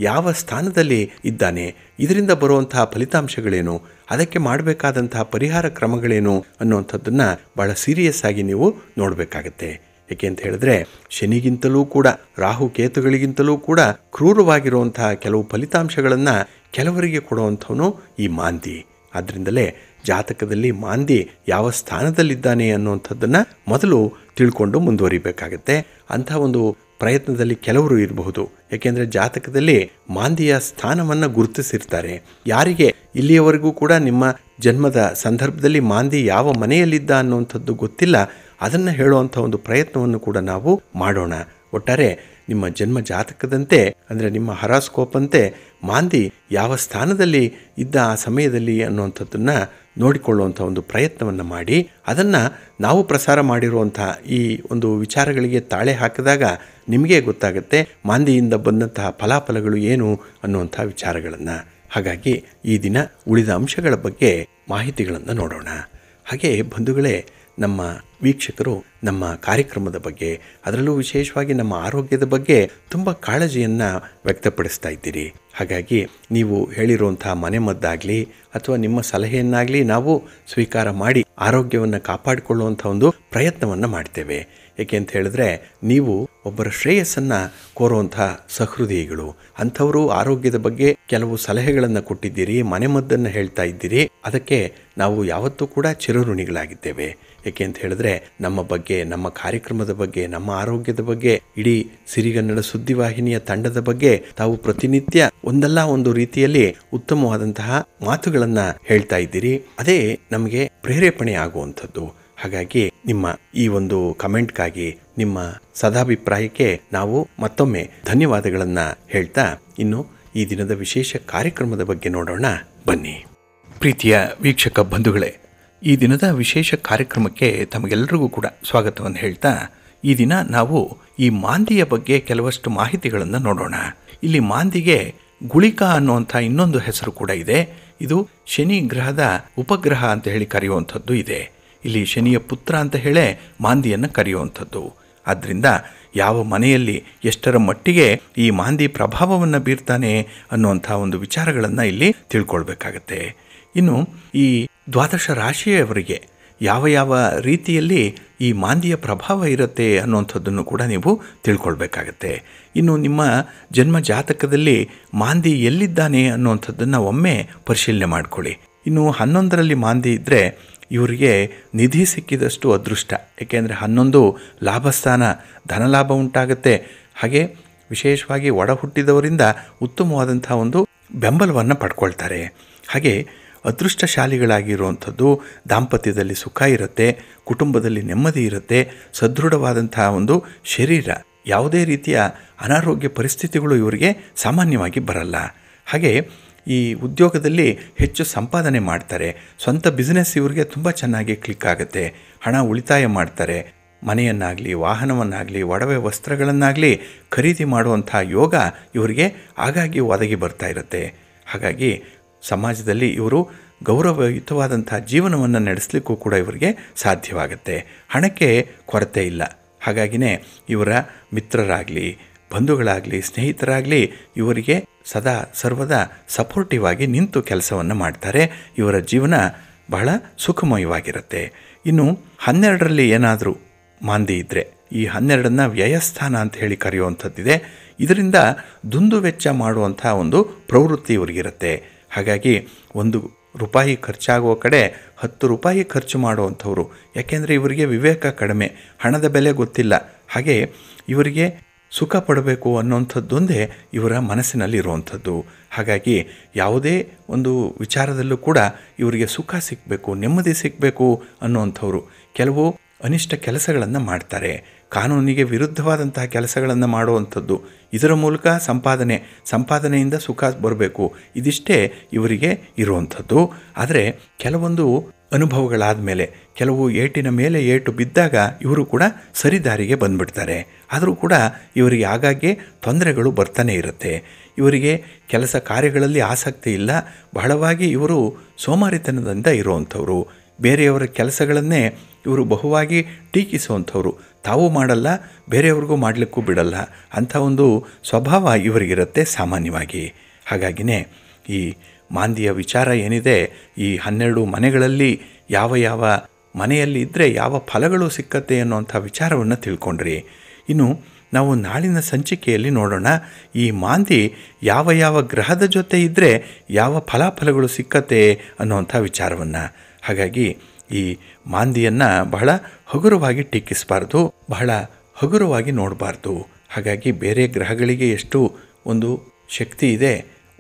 ಯಾವ ಸ್ಥಾನದಲ್ಲಿ ಇದ್ದಾನೆ ಇದರಿಂದ ಬರುವಂತಹ ಫಲಿತಾಂಶಗಳೇನು ಅದಕ್ಕೆ ಮಾಡಬೇಕಾದಂತಹ ಪರಿಹಾರ ಕ್ರಮಗಳೇನು ಅನ್ನುವಂಥದ್ದನ್ನು ಭಾಳ ಸೀರಿಯಸ್ ಆಗಿ ನೀವು ನೋಡಬೇಕಾಗತ್ತೆ ಯಾಕೆ ಅಂತ ಹೇಳಿದ್ರೆ ಶನಿಗಿಂತಲೂ ಕೂಡ ರಾಹು ಕೇತುಗಳಿಗಿಂತಲೂ ಕೂಡ ಕ್ರೂರವಾಗಿರುವಂತಹ ಕೆಲವು ಫಲಿತಾಂಶಗಳನ್ನು ಕೆಲವರಿಗೆ ಕೊಡುವಂಥವನು ಈ ಮಾಂದಿ ಆದ್ದರಿಂದಲೇ ಜಾತಕದಲ್ಲಿ ಮಾಂದಿ ಯಾವ ಸ್ಥಾನದಲ್ಲಿದ್ದಾನೆ ಅನ್ನುವಂಥದ್ದನ್ನು ಮೊದಲು ತಿಳ್ಕೊಂಡು ಮುಂದುವರಿಬೇಕಾಗತ್ತೆ ಅಂಥ ಒಂದು ಪ್ರಯತ್ನದಲ್ಲಿ ಕೆಲವರು ಇರಬಹುದು ಯಾಕೆಂದರೆ ಜಾತಕದಲ್ಲಿ ಮಾಂದಿಯ ಸ್ಥಾನವನ್ನು ಗುರುತಿಸಿರ್ತಾರೆ ಯಾರಿಗೆ ಇಲ್ಲಿಯವರೆಗೂ ಕೂಡ ನಿಮ್ಮ ಜನ್ಮದ ಸಂದರ್ಭದಲ್ಲಿ ಮಾಂದಿ ಯಾವ ಮನೆಯಲ್ಲಿದ್ದ ಅನ್ನುವಂಥದ್ದು ಗೊತ್ತಿಲ್ಲ ಅದನ್ನು ಹೇಳುವಂಥ ಒಂದು ಪ್ರಯತ್ನವನ್ನು ಕೂಡ ನಾವು ಮಾಡೋಣ ಒಟ್ಟಾರೆ ನಿಮ್ಮ ಜನ್ಮ ಜಾತಕದಂತೆ ಅಂದರೆ ನಿಮ್ಮ ಹರಾಸ್ಕೋಪಂತೆ ಮಾಂದಿ ಯಾವ ಸ್ಥಾನದಲ್ಲಿ ಇದ್ದ ಆ ಸಮಯದಲ್ಲಿ ಅನ್ನುವಂಥದ್ದನ್ನು ನೋಡಿಕೊಳ್ಳುವಂಥ ಒಂದು ಪ್ರಯತ್ನವನ್ನು ಮಾಡಿ ಅದನ್ನು ನಾವು ಪ್ರಸಾರ ಮಾಡಿರುವಂಥ ಈ ಒಂದು ವಿಚಾರಗಳಿಗೆ ತಾಳೆ ಹಾಕಿದಾಗ ನಿಮಗೆ ಗೊತ್ತಾಗುತ್ತೆ ಮಾಂದಿಯಿಂದ ಬಂದಂತಹ ಫಲಾಫಲಗಳು ಏನು ಅನ್ನುವಂಥ ವಿಚಾರಗಳನ್ನು ಹಾಗಾಗಿ ಈ ದಿನ ಉಳಿದ ಅಂಶಗಳ ಬಗ್ಗೆ ಮಾಹಿತಿಗಳನ್ನು ನೋಡೋಣ ಹಾಗೆ ಬಂಧುಗಳೇ ನಮ್ಮ ವೀಕ್ಷಕರು ನಮ್ಮ ಕಾರ್ಯಕ್ರಮದ ಬಗ್ಗೆ ಅದರಲ್ಲೂ ವಿಶೇಷವಾಗಿ ನಮ್ಮ ಆರೋಗ್ಯದ ಬಗ್ಗೆ ತುಂಬ ಕಾಳಜಿಯನ್ನು ವ್ಯಕ್ತಪಡಿಸ್ತಾ ಇದ್ದೀರಿ ಹಾಗಾಗಿ ನೀವು ಹೇಳಿರುವಂಥ ಮನೆಮದ್ದಾಗಲಿ ಅಥವಾ ನಿಮ್ಮ ಸಲಹೆಯನ್ನಾಗಲಿ ನಾವು ಸ್ವೀಕಾರ ಮಾಡಿ ಆರೋಗ್ಯವನ್ನು ಕಾಪಾಡಿಕೊಳ್ಳುವಂಥ ಒಂದು ಪ್ರಯತ್ನವನ್ನು ಮಾಡ್ತೇವೆ ಏಕೆ ಅಂತ ಹೇಳಿದ್ರೆ ನೀವು ಒಬ್ಬರ ಶ್ರೇಯಸ್ಸನ್ನ ಕೋರುವಂತಹ ಸಹೃದಯಿಗಳು ಅಂಥವರು ಆರೋಗ್ಯದ ಬಗ್ಗೆ ಕೆಲವು ಸಲಹೆಗಳನ್ನು ಕೊಟ್ಟಿದ್ದೀರಿ ಮನೆಮದ್ದನ್ನು ಹೇಳ್ತಾ ಇದ್ದೀರಿ ಅದಕ್ಕೆ ನಾವು ಯಾವತ್ತೂ ಕೂಡ ಚಿರಋಣಿಗಳಾಗಿದ್ದೇವೆ ಯಾಕೆ ಅಂತ ಹೇಳಿದ್ರೆ ನಮ್ಮ ಬಗ್ಗೆ ನಮ್ಮ ಕಾರ್ಯಕ್ರಮದ ಬಗ್ಗೆ ನಮ್ಮ ಆರೋಗ್ಯದ ಬಗ್ಗೆ ಇಡೀ ಸಿರಿಗನ್ನಡ ಸುದ್ದಿವಾಹಿನಿಯ ತಂಡದ ಬಗ್ಗೆ ತಾವು ಪ್ರತಿನಿತ್ಯ ಒಂದಲ್ಲ ಒಂದು ರೀತಿಯಲ್ಲಿ ಉತ್ತಮವಾದಂತಹ ಮಾತುಗಳನ್ನು ಹೇಳ್ತಾ ಇದ್ದೀರಿ ಅದೇ ನಮಗೆ ಪ್ರೇರೇಪಣೆ ಆಗುವಂಥದ್ದು ಹಾಗಾಗಿ ನಿಮ್ಮ ಈ ಒಂದು ಕಮೆಂಟ್ಗಾಗಿ ನಿಮ್ಮ ಸದಾಭಿಪ್ರಾಯಕ್ಕೆ ನಾವು ಮತ್ತೊಮ್ಮೆ ಧನ್ಯವಾದಗಳನ್ನು ಹೇಳ್ತಾ ಇನ್ನು ಈ ದಿನದ ವಿಶೇಷ ಕಾರ್ಯಕ್ರಮದ ಬಗ್ಗೆ ನೋಡೋಣ ಬನ್ನಿ ಪ್ರೀತಿಯ ವೀಕ್ಷಕ ಬಂಧುಗಳೇ ಈ ದಿನದ ವಿಶೇಷ ಕಾರ್ಯಕ್ರಮಕ್ಕೆ ತಮಗೆಲ್ಲರಿಗೂ ಕೂಡ ಸ್ವಾಗತವನ್ನು ಹೇಳ್ತಾ ಈ ದಿನ ನಾವು ಈ ಮಾಂದಿಯ ಬಗ್ಗೆ ಕೆಲವಷ್ಟು ಮಾಹಿತಿಗಳನ್ನು ನೋಡೋಣ ಇಲ್ಲಿ ಮಾಂದಿಗೆ ಗುಳಿಕ ಅನ್ನುವಂಥ ಇನ್ನೊಂದು ಹೆಸರು ಕೂಡ ಇದೆ ಇದು ಶನಿ ಗ್ರಹದ ಉಪಗ್ರಹ ಅಂತ ಹೇಳಿ ಕರೆಯುವಂಥದ್ದು ಇದೆ ಇಲ್ಲಿ ಶನಿಯ ಪುತ್ರ ಅಂತ ಹೇಳೇ ಮಾಂದಿಯನ್ನು ಕರೆಯುವಂಥದ್ದು ಆದ್ದರಿಂದ ಯಾವ ಮನೆಯಲ್ಲಿ ಎಷ್ಟರ ಮಟ್ಟಿಗೆ ಈ ಮಾಂದಿ ಪ್ರಭಾವವನ್ನು ಬೀರ್ತಾನೆ ಅನ್ನುವಂಥ ಒಂದು ವಿಚಾರಗಳನ್ನು ಇಲ್ಲಿ ತಿಳ್ಕೊಳ್ಬೇಕಾಗತ್ತೆ ಇನ್ನು ಈ ದ್ವಾದಶ ರಾಶಿಯವರಿಗೆ ಯಾವ ಯಾವ ರೀತಿಯಲ್ಲಿ ಈ ಮಾಂದಿಯ ಪ್ರಭಾವ ಇರುತ್ತೆ ಅನ್ನುವಂಥದ್ದನ್ನು ಕೂಡ ನೀವು ತಿಳ್ಕೊಳ್ಬೇಕಾಗತ್ತೆ ಇನ್ನು ನಿಮ್ಮ ಜನ್ಮ ಜಾತಕದಲ್ಲಿ ಮಾಂದಿ ಎಲ್ಲಿದ್ದಾನೆ ಅನ್ನುವಂಥದ್ದನ್ನು ಒಮ್ಮೆ ಪರಿಶೀಲನೆ ಮಾಡಿಕೊಳ್ಳಿ ಇನ್ನು ಹನ್ನೊಂದರಲ್ಲಿ ಮಾಂದಿ ಇದ್ದರೆ ಇವರಿಗೆ ನಿಧಿ ಸಿಕ್ಕಿದಷ್ಟು ಅದೃಷ್ಟ ಏಕೆಂದರೆ ಹನ್ನೊಂದು ಲಾಭಸ್ಥಾನ ಧನಲಾಭ ಉಂಟಾಗುತ್ತೆ ಹಾಗೆ ವಿಶೇಷವಾಗಿ ಒಡ ಹುಟ್ಟಿದವರಿಂದ ಉತ್ತಮವಾದಂಥ ಒಂದು ಬೆಂಬಲವನ್ನು ಪಡ್ಕೊಳ್ತಾರೆ ಹಾಗೆ ಅದೃಷ್ಟಶಾಲಿಗಳಾಗಿರುವಂಥದ್ದು ದಾಂಪತ್ಯದಲ್ಲಿ ಸುಖ ಇರುತ್ತೆ ಕುಟುಂಬದಲ್ಲಿ ನೆಮ್ಮದಿ ಇರುತ್ತೆ ಸದೃಢವಾದಂತಹ ಒಂದು ಶರೀರ ಯಾವುದೇ ರೀತಿಯ ಅನಾರೋಗ್ಯ ಪರಿಸ್ಥಿತಿಗಳು ಇವರಿಗೆ ಸಾಮಾನ್ಯವಾಗಿ ಬರಲ್ಲ ಹಾಗೆ ಈ ಉದ್ಯೋಗದಲ್ಲಿ ಹೆಚ್ಚು ಸಂಪಾದನೆ ಮಾಡ್ತಾರೆ ಸ್ವಂತ ಬಿಸ್ನೆಸ್ ಇವ್ರಿಗೆ ತುಂಬ ಚೆನ್ನಾಗಿ ಕ್ಲಿಕ್ ಆಗುತ್ತೆ ಹಣ ಉಳಿತಾಯ ಮಾಡ್ತಾರೆ ಮನೆಯನ್ನಾಗಲಿ ವಾಹನವನ್ನಾಗಲಿ ಒಡವೆ ವಸ್ತ್ರಗಳನ್ನಾಗಲಿ ಖರೀದಿ ಮಾಡುವಂಥ ಯೋಗ ಇವರಿಗೆ ಆಗಾಗಿ ಒದಗಿ ಬರ್ತಾ ಇರುತ್ತೆ ಹಾಗಾಗಿ ಸಮಾಜದಲ್ಲಿ ಇವರು ಗೌರವಯುತವಾದಂಥ ಜೀವನವನ್ನು ನಡೆಸಲಿಕ್ಕೂ ಕೂಡ ಇವರಿಗೆ ಸಾಧ್ಯವಾಗುತ್ತೆ ಹಣಕ್ಕೆ ಕೊರತೆ ಇಲ್ಲ ಹಾಗಾಗಿನೇ ಇವರ ಮಿತ್ರರಾಗಲಿ ಬಂಧುಗಳಾಗಲಿ ಸ್ನೇಹಿತರಾಗಲಿ ಇವರಿಗೆ ಸದಾ ಸರ್ವದಾ ಸಪೋರ್ಟಿವ್ ಆಗಿ ನಿಂತು ಕೆಲಸವನ್ನು ಮಾಡ್ತಾರೆ ಇವರ ಜೀವನ ಬಹಳ ಸುಖಮಯವಾಗಿರುತ್ತೆ ಇನ್ನು ಹನ್ನೆರಡರಲ್ಲಿ ಏನಾದರೂ ಮಾಂದಿ ಇದ್ದರೆ ಈ ಹನ್ನೆರಡನ್ನು ವ್ಯಯಸ್ಥಾನ ಅಂತ ಹೇಳಿ ಕರೆಯುವಂಥದ್ದಿದೆ ಇದರಿಂದ ದುಂದು ವೆಚ್ಚ ಮಾಡುವಂಥ ಒಂದು ಪ್ರವೃತ್ತಿ ಇವರಿಗಿರುತ್ತೆ ಹಾಗಾಗಿ ಒಂದು ರೂಪಾಯಿ ಖರ್ಚಾಗುವ ಕಡೆ ಹತ್ತು ರೂಪಾಯಿ ಖರ್ಚು ಮಾಡುವಂಥವ್ರು ಯಾಕೆಂದರೆ ಇವರಿಗೆ ವಿವೇಕ ಕಡಿಮೆ ಹಣದ ಬೆಲೆ ಗೊತ್ತಿಲ್ಲ ಹಾಗೆ ಇವರಿಗೆ ಸುಖ ಪಡಬೇಕು ಅನ್ನೋಂಥದ್ದೊಂದೇ ಇವರ ಮನಸ್ಸಿನಲ್ಲಿರುವಂಥದ್ದು ಹಾಗಾಗಿ ಯಾವುದೇ ಒಂದು ವಿಚಾರದಲ್ಲೂ ಕೂಡ ಇವರಿಗೆ ಸುಖ ಸಿಗಬೇಕು ನೆಮ್ಮದಿ ಸಿಗಬೇಕು ಅನ್ನುವಂಥವ್ರು ಕೆಲವು ಅನಿಷ್ಟ ಕೆಲಸಗಳನ್ನು ಮಾಡ್ತಾರೆ ಕಾನೂನಿಗೆ ವಿರುದ್ಧವಾದಂತಹ ಕೆಲಸಗಳನ್ನು ಮಾಡುವಂಥದ್ದು ಇದರ ಮೂಲಕ ಸಂಪಾದನೆ ಸಂಪಾದನೆಯಿಂದ ಸುಖ ಬರಬೇಕು ಇದಿಷ್ಟೇ ಇವರಿಗೆ ಇರುವಂಥದ್ದು ಆದರೆ ಕೆಲವೊಂದು ಅನುಭವಗಳಾದ ಮೇಲೆ ಕೆಲವು ಏಟಿನ ಮೇಲೆ ಏಟು ಬಿದ್ದಾಗ ಇವರು ಕೂಡ ಸರಿದಾರಿಗೆ ಬಂದ್ಬಿಡ್ತಾರೆ ಆದರೂ ಕೂಡ ಇವರಿಗೆ ಆಗಾಗ್ಗೆ ತೊಂದರೆಗಳು ಬರ್ತಾನೆ ಇರುತ್ತೆ ಇವರಿಗೆ ಕೆಲಸ ಕಾರ್ಯಗಳಲ್ಲಿ ಆಸಕ್ತಿ ಇಲ್ಲ ಬಹಳವಾಗಿ ಇವರು ಸೋಮಾರಿತನದಿಂದ ಇರುವಂಥವ್ರು ಬೇರೆಯವರ ಕೆಲಸಗಳನ್ನೇ ಇವರು ಬಹುವಾಗಿ ಟೀಕಿಸುವಂಥವ್ರು ತಾವೂ ಮಾಡಲ್ಲ ಬೇರೆಯವ್ರಿಗೂ ಮಾಡಲಿಕ್ಕೂ ಬಿಡಲ್ಲ ಅಂಥ ಒಂದು ಸ್ವಭಾವ ಇವರಿಗಿರುತ್ತೆ ಸಾಮಾನ್ಯವಾಗಿ ಹಾಗಾಗಿನೇ ಈ ಮಾಂದಿಯ ವಿಚಾರ ಏನಿದೆ ಈ ಹನ್ನೆರಡು ಮನೆಗಳಲ್ಲಿ ಯಾವ ಯಾವ ಮನೆಯಲ್ಲಿ ಇದ್ದರೆ ಯಾವ ಫಲಗಳು ಸಿಕ್ಕತ್ತೆ ಅನ್ನುವಂಥ ವಿಚಾರವನ್ನು ತಿಳ್ಕೊಂಡ್ರಿ ಇನ್ನು ನಾವು ನಾಳಿನ ಸಂಚಿಕೆಯಲ್ಲಿ ನೋಡೋಣ ಈ ಮಾಂದಿ ಯಾವ ಯಾವ ಗ್ರಹದ ಜೊತೆ ಇದ್ದರೆ ಯಾವ ಫಲಾಫಲಗಳು ಸಿಕ್ಕತ್ತೆ ಅನ್ನುವಂಥ ವಿಚಾರವನ್ನು ಹಾಗಾಗಿ ಈ ಮಾಂದಿಯನ್ನು ಬಹಳ ಹಗುರವಾಗಿ ಟೀಕಿಸಬಾರ್ದು ಬಹಳ ಹಗುರವಾಗಿ ನೋಡಬಾರ್ದು ಹಾಗಾಗಿ ಬೇರೆ ಗ್ರಹಗಳಿಗೆ ಎಷ್ಟು ಒಂದು ಶಕ್ತಿ ಇದೆ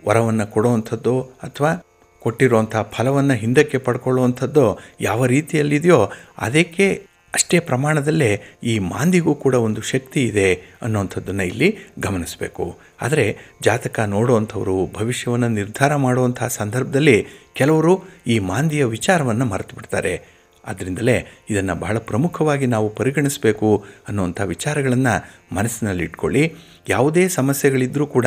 ವರವನ್ನು ಕೊಡುವಂಥದ್ದು ಅಥವಾ ಕೊಟ್ಟಿರುವಂಥ ಫಲವನ್ನು ಹಿಂದಕ್ಕೆ ಪಡ್ಕೊಳ್ಳುವಂಥದ್ದು ಯಾವ ರೀತಿಯಲ್ಲಿದೆಯೋ ಅದಕ್ಕೆ ಅಷ್ಟೇ ಪ್ರಮಾಣದಲ್ಲೇ ಈ ಮಾಂದಿಗೂ ಕೂಡ ಒಂದು ಶಕ್ತಿ ಇದೆ ಅನ್ನೋವಂಥದ್ದನ್ನು ಇಲ್ಲಿ ಗಮನಿಸಬೇಕು ಆದರೆ ಜಾತಕ ನೋಡುವಂಥವರು ಭವಿಷ್ಯವನ್ನು ನಿರ್ಧಾರ ಮಾಡುವಂತಹ ಸಂದರ್ಭದಲ್ಲಿ ಕೆಲವರು ಈ ಮಾಂದಿಯ ವಿಚಾರವನ್ನು ಮರೆತು ಬಿಡ್ತಾರೆ ಅದರಿಂದಲೇ ಇದನ್ನು ಬಹಳ ಪ್ರಮುಖವಾಗಿ ನಾವು ಪರಿಗಣಿಸಬೇಕು ಅನ್ನುವಂಥ ವಿಚಾರಗಳನ್ನು ಮನಸ್ಸಿನಲ್ಲಿಟ್ಕೊಳ್ಳಿ ಯಾವುದೇ ಸಮಸ್ಯೆಗಳಿದ್ದರೂ ಕೂಡ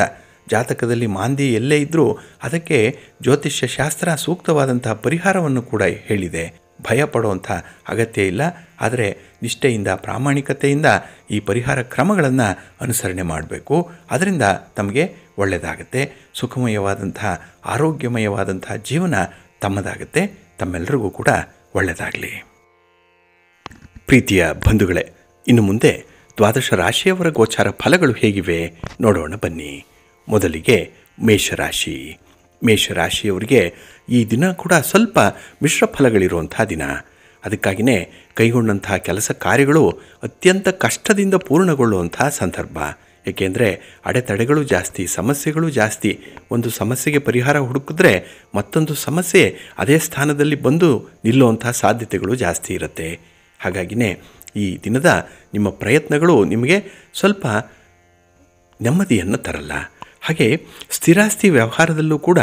ಜಾತಕದಲ್ಲಿ ಮಾಂದಿ ಎಲ್ಲೇ ಇದ್ದರೂ ಅದಕ್ಕೆ ಜ್ಯೋತಿಷ್ಯ ಶಾಸ್ತ್ರ ಸೂಕ್ತವಾದಂತಹ ಪರಿಹಾರವನ್ನು ಕೂಡ ಹೇಳಿದೆ ಭಯ ಪಡುವಂಥ ಅಗತ್ಯ ಇಲ್ಲ ಆದರೆ ನಿಷ್ಠೆಯಿಂದ ಪ್ರಾಮಾಣಿಕತೆಯಿಂದ ಈ ಪರಿಹಾರ ಕ್ರಮಗಳನ್ನು ಅನುಸರಣೆ ಮಾಡಬೇಕು ಅದರಿಂದ ತಮಗೆ ಒಳ್ಳೆಯದಾಗುತ್ತೆ ಸುಖಮಯವಾದಂತಹ ಆರೋಗ್ಯಮಯವಾದಂತಹ ಜೀವನ ತಮ್ಮದಾಗುತ್ತೆ ತಮ್ಮೆಲ್ಲರಿಗೂ ಕೂಡ ಒಳ್ಳೆಯದಾಗಲಿ ಪ್ರೀತಿಯ ಬಂಧುಗಳೇ ಇನ್ನು ಮುಂದೆ ದ್ವಾದಶ ರಾಶಿಯವರ ಗೋಚಾರ ಫಲಗಳು ಹೇಗಿವೆ ನೋಡೋಣ ಬನ್ನಿ ಮೊದಲಿಗೆ ಮೇಷರಾಶಿ ಮೇಷರಾಶಿಯವರಿಗೆ ಈ ದಿನ ಕೂಡ ಸ್ವಲ್ಪ ಮಿಶ್ರ ಫಲಗಳಿರುವಂಥ ದಿನ ಅದಕ್ಕಾಗಿಯೇ ಕೈಗೊಂಡಂತಹ ಕೆಲಸ ಕಾರ್ಯಗಳು ಅತ್ಯಂತ ಕಷ್ಟದಿಂದ ಪೂರ್ಣಗೊಳ್ಳುವಂಥ ಸಂದರ್ಭ ಏಕೆಂದರೆ ಅಡೆತಡೆಗಳು ಜಾಸ್ತಿ ಸಮಸ್ಯೆಗಳು ಜಾಸ್ತಿ ಒಂದು ಸಮಸ್ಯೆಗೆ ಪರಿಹಾರ ಹುಡುಕಿದ್ರೆ ಮತ್ತೊಂದು ಸಮಸ್ಯೆ ಅದೇ ಸ್ಥಾನದಲ್ಲಿ ಬಂದು ನಿಲ್ಲುವಂಥ ಸಾಧ್ಯತೆಗಳು ಜಾಸ್ತಿ ಇರುತ್ತೆ ಹಾಗಾಗಿಯೇ ಈ ದಿನದ ನಿಮ್ಮ ಪ್ರಯತ್ನಗಳು ನಿಮಗೆ ಸ್ವಲ್ಪ ನೆಮ್ಮದಿಯನ್ನು ತರಲ್ಲ ಹಾಗೆ ಸ್ಥಿರಾಸ್ತಿ ವ್ಯವಹಾರದಲ್ಲೂ ಕೂಡ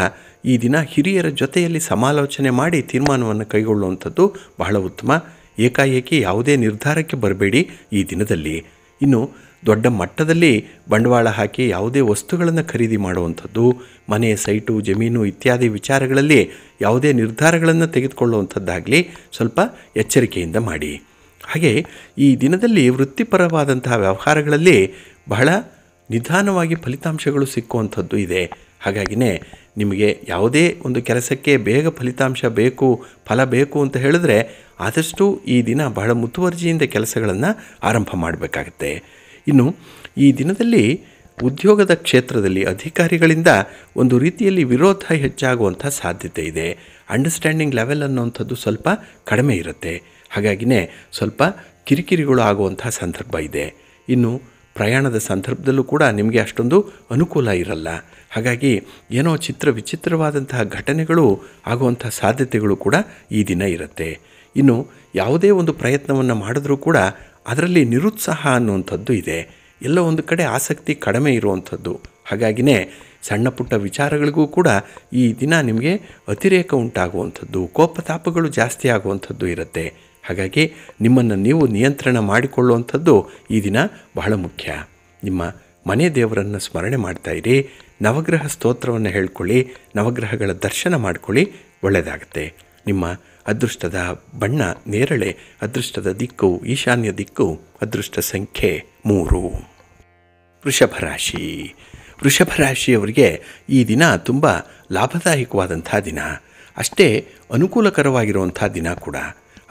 ಈ ದಿನ ಹಿರಿಯರ ಜೊತೆಯಲ್ಲಿ ಸಮಾಲೋಚನೆ ಮಾಡಿ ತೀರ್ಮಾನವನ್ನು ಕೈಗೊಳ್ಳುವಂಥದ್ದು ಬಹಳ ಉತ್ತಮ ಏಕಾಏಕಿ ಯಾವುದೇ ನಿರ್ಧಾರಕ್ಕೆ ಬರಬೇಡಿ ಈ ದಿನದಲ್ಲಿ ಇನ್ನು ದೊಡ್ಡ ಮಟ್ಟದಲ್ಲಿ ಬಂಡವಾಳ ಹಾಕಿ ಯಾವುದೇ ವಸ್ತುಗಳನ್ನು ಖರೀದಿ ಮಾಡುವಂಥದ್ದು ಮನೆ ಸೈಟು ಜಮೀನು ಇತ್ಯಾದಿ ವಿಚಾರಗಳಲ್ಲಿ ಯಾವುದೇ ನಿರ್ಧಾರಗಳನ್ನು ತೆಗೆದುಕೊಳ್ಳುವಂಥದ್ದಾಗಲಿ ಸ್ವಲ್ಪ ಎಚ್ಚರಿಕೆಯಿಂದ ಮಾಡಿ ಹಾಗೆ ಈ ದಿನದಲ್ಲಿ ವೃತ್ತಿಪರವಾದಂತಹ ವ್ಯವಹಾರಗಳಲ್ಲಿ ಬಹಳ ನಿಧಾನವಾಗಿ ಫಲಿತಾಂಶಗಳು ಸಿಕ್ಕುವಂಥದ್ದು ಇದೆ ಹಾಗಾಗಿನೇ ನಿಮಗೆ ಯಾವುದೇ ಒಂದು ಕೆಲಸಕ್ಕೆ ಬೇಗ ಫಲಿತಾಂಶ ಬೇಕು ಫಲ ಬೇಕು ಅಂತ ಹೇಳಿದ್ರೆ ಆದಷ್ಟು ಈ ದಿನ ಬಹಳ ಮುತುವರ್ಜಿಯಿಂದ ಕೆಲಸಗಳನ್ನು ಆರಂಭ ಮಾಡಬೇಕಾಗತ್ತೆ ಇನ್ನು ಈ ದಿನದಲ್ಲಿ ಉದ್ಯೋಗದ ಕ್ಷೇತ್ರದಲ್ಲಿ ಅಧಿಕಾರಿಗಳಿಂದ ಒಂದು ರೀತಿಯಲ್ಲಿ ವಿರೋಧ ಹೆಚ್ಚಾಗುವಂಥ ಸಾಧ್ಯತೆ ಇದೆ ಅಂಡರ್ಸ್ಟ್ಯಾಂಡಿಂಗ್ ಲೆವೆಲ್ ಅನ್ನುವಂಥದ್ದು ಸ್ವಲ್ಪ ಕಡಿಮೆ ಇರುತ್ತೆ ಹಾಗಾಗಿನೇ ಸ್ವಲ್ಪ ಕಿರಿಕಿರಿಗಳು ಆಗುವಂಥ ಸಂದರ್ಭ ಇದೆ ಇನ್ನು ಪ್ರಯಾಣದ ಸಂದರ್ಭದಲ್ಲೂ ಕೂಡ ನಿಮಗೆ ಅಷ್ಟೊಂದು ಅನುಕೂಲ ಇರಲ್ಲ ಹಾಗಾಗಿ ಏನೋ ಚಿತ್ರ ವಿಚಿತ್ರವಾದಂತಹ ಘಟನೆಗಳು ಆಗುವಂತಹ ಸಾಧ್ಯತೆಗಳು ಕೂಡ ಈ ದಿನ ಇರುತ್ತೆ ಇನ್ನು ಯಾವುದೇ ಒಂದು ಪ್ರಯತ್ನವನ್ನು ಮಾಡಿದ್ರೂ ಕೂಡ ಅದರಲ್ಲಿ ನಿರುತ್ಸಾಹ ಅನ್ನುವಂಥದ್ದು ಇದೆ ಎಲ್ಲ ಒಂದು ಕಡೆ ಆಸಕ್ತಿ ಕಡಿಮೆ ಇರುವಂಥದ್ದು ಹಾಗಾಗಿನೇ ಸಣ್ಣ ಪುಟ್ಟ ವಿಚಾರಗಳಿಗೂ ಕೂಡ ಈ ದಿನ ನಿಮಗೆ ಅತಿರೇಕ ಉಂಟಾಗುವಂಥದ್ದು ಕೋಪತಾಪಗಳು ಜಾಸ್ತಿ ಆಗುವಂಥದ್ದು ಇರುತ್ತೆ ಹಾಗಾಗಿ ನಿಮ್ಮನ್ನು ನೀವು ನಿಯಂತ್ರಣ ಮಾಡಿಕೊಳ್ಳುವಂಥದ್ದು ಈ ದಿನ ಬಹಳ ಮುಖ್ಯ ನಿಮ್ಮ ಮನೆ ದೇವರನ್ನು ಸ್ಮರಣೆ ಮಾಡ್ತಾ ಇರಿ ನವಗ್ರಹ ಸ್ತೋತ್ರವನ್ನು ಹೇಳ್ಕೊಳ್ಳಿ ನವಗ್ರಹಗಳ ದರ್ಶನ ಮಾಡಿಕೊಳ್ಳಿ ಒಳ್ಳೆಯದಾಗುತ್ತೆ ನಿಮ್ಮ ಅದೃಷ್ಟದ ಬಣ್ಣ ನೇರಳೆ ಅದೃಷ್ಟದ ದಿಕ್ಕು ಈಶಾನ್ಯ ದಿಕ್ಕು ಅದೃಷ್ಟ ಸಂಖ್ಯೆ ಮೂರು ವೃಷಭ ರಾಶಿ ವೃಷಭ ರಾಶಿಯವರಿಗೆ ಈ ದಿನ ತುಂಬ ಲಾಭದಾಯಕವಾದಂಥ ದಿನ ಅಷ್ಟೇ ಅನುಕೂಲಕರವಾಗಿರುವಂಥ ದಿನ ಕೂಡ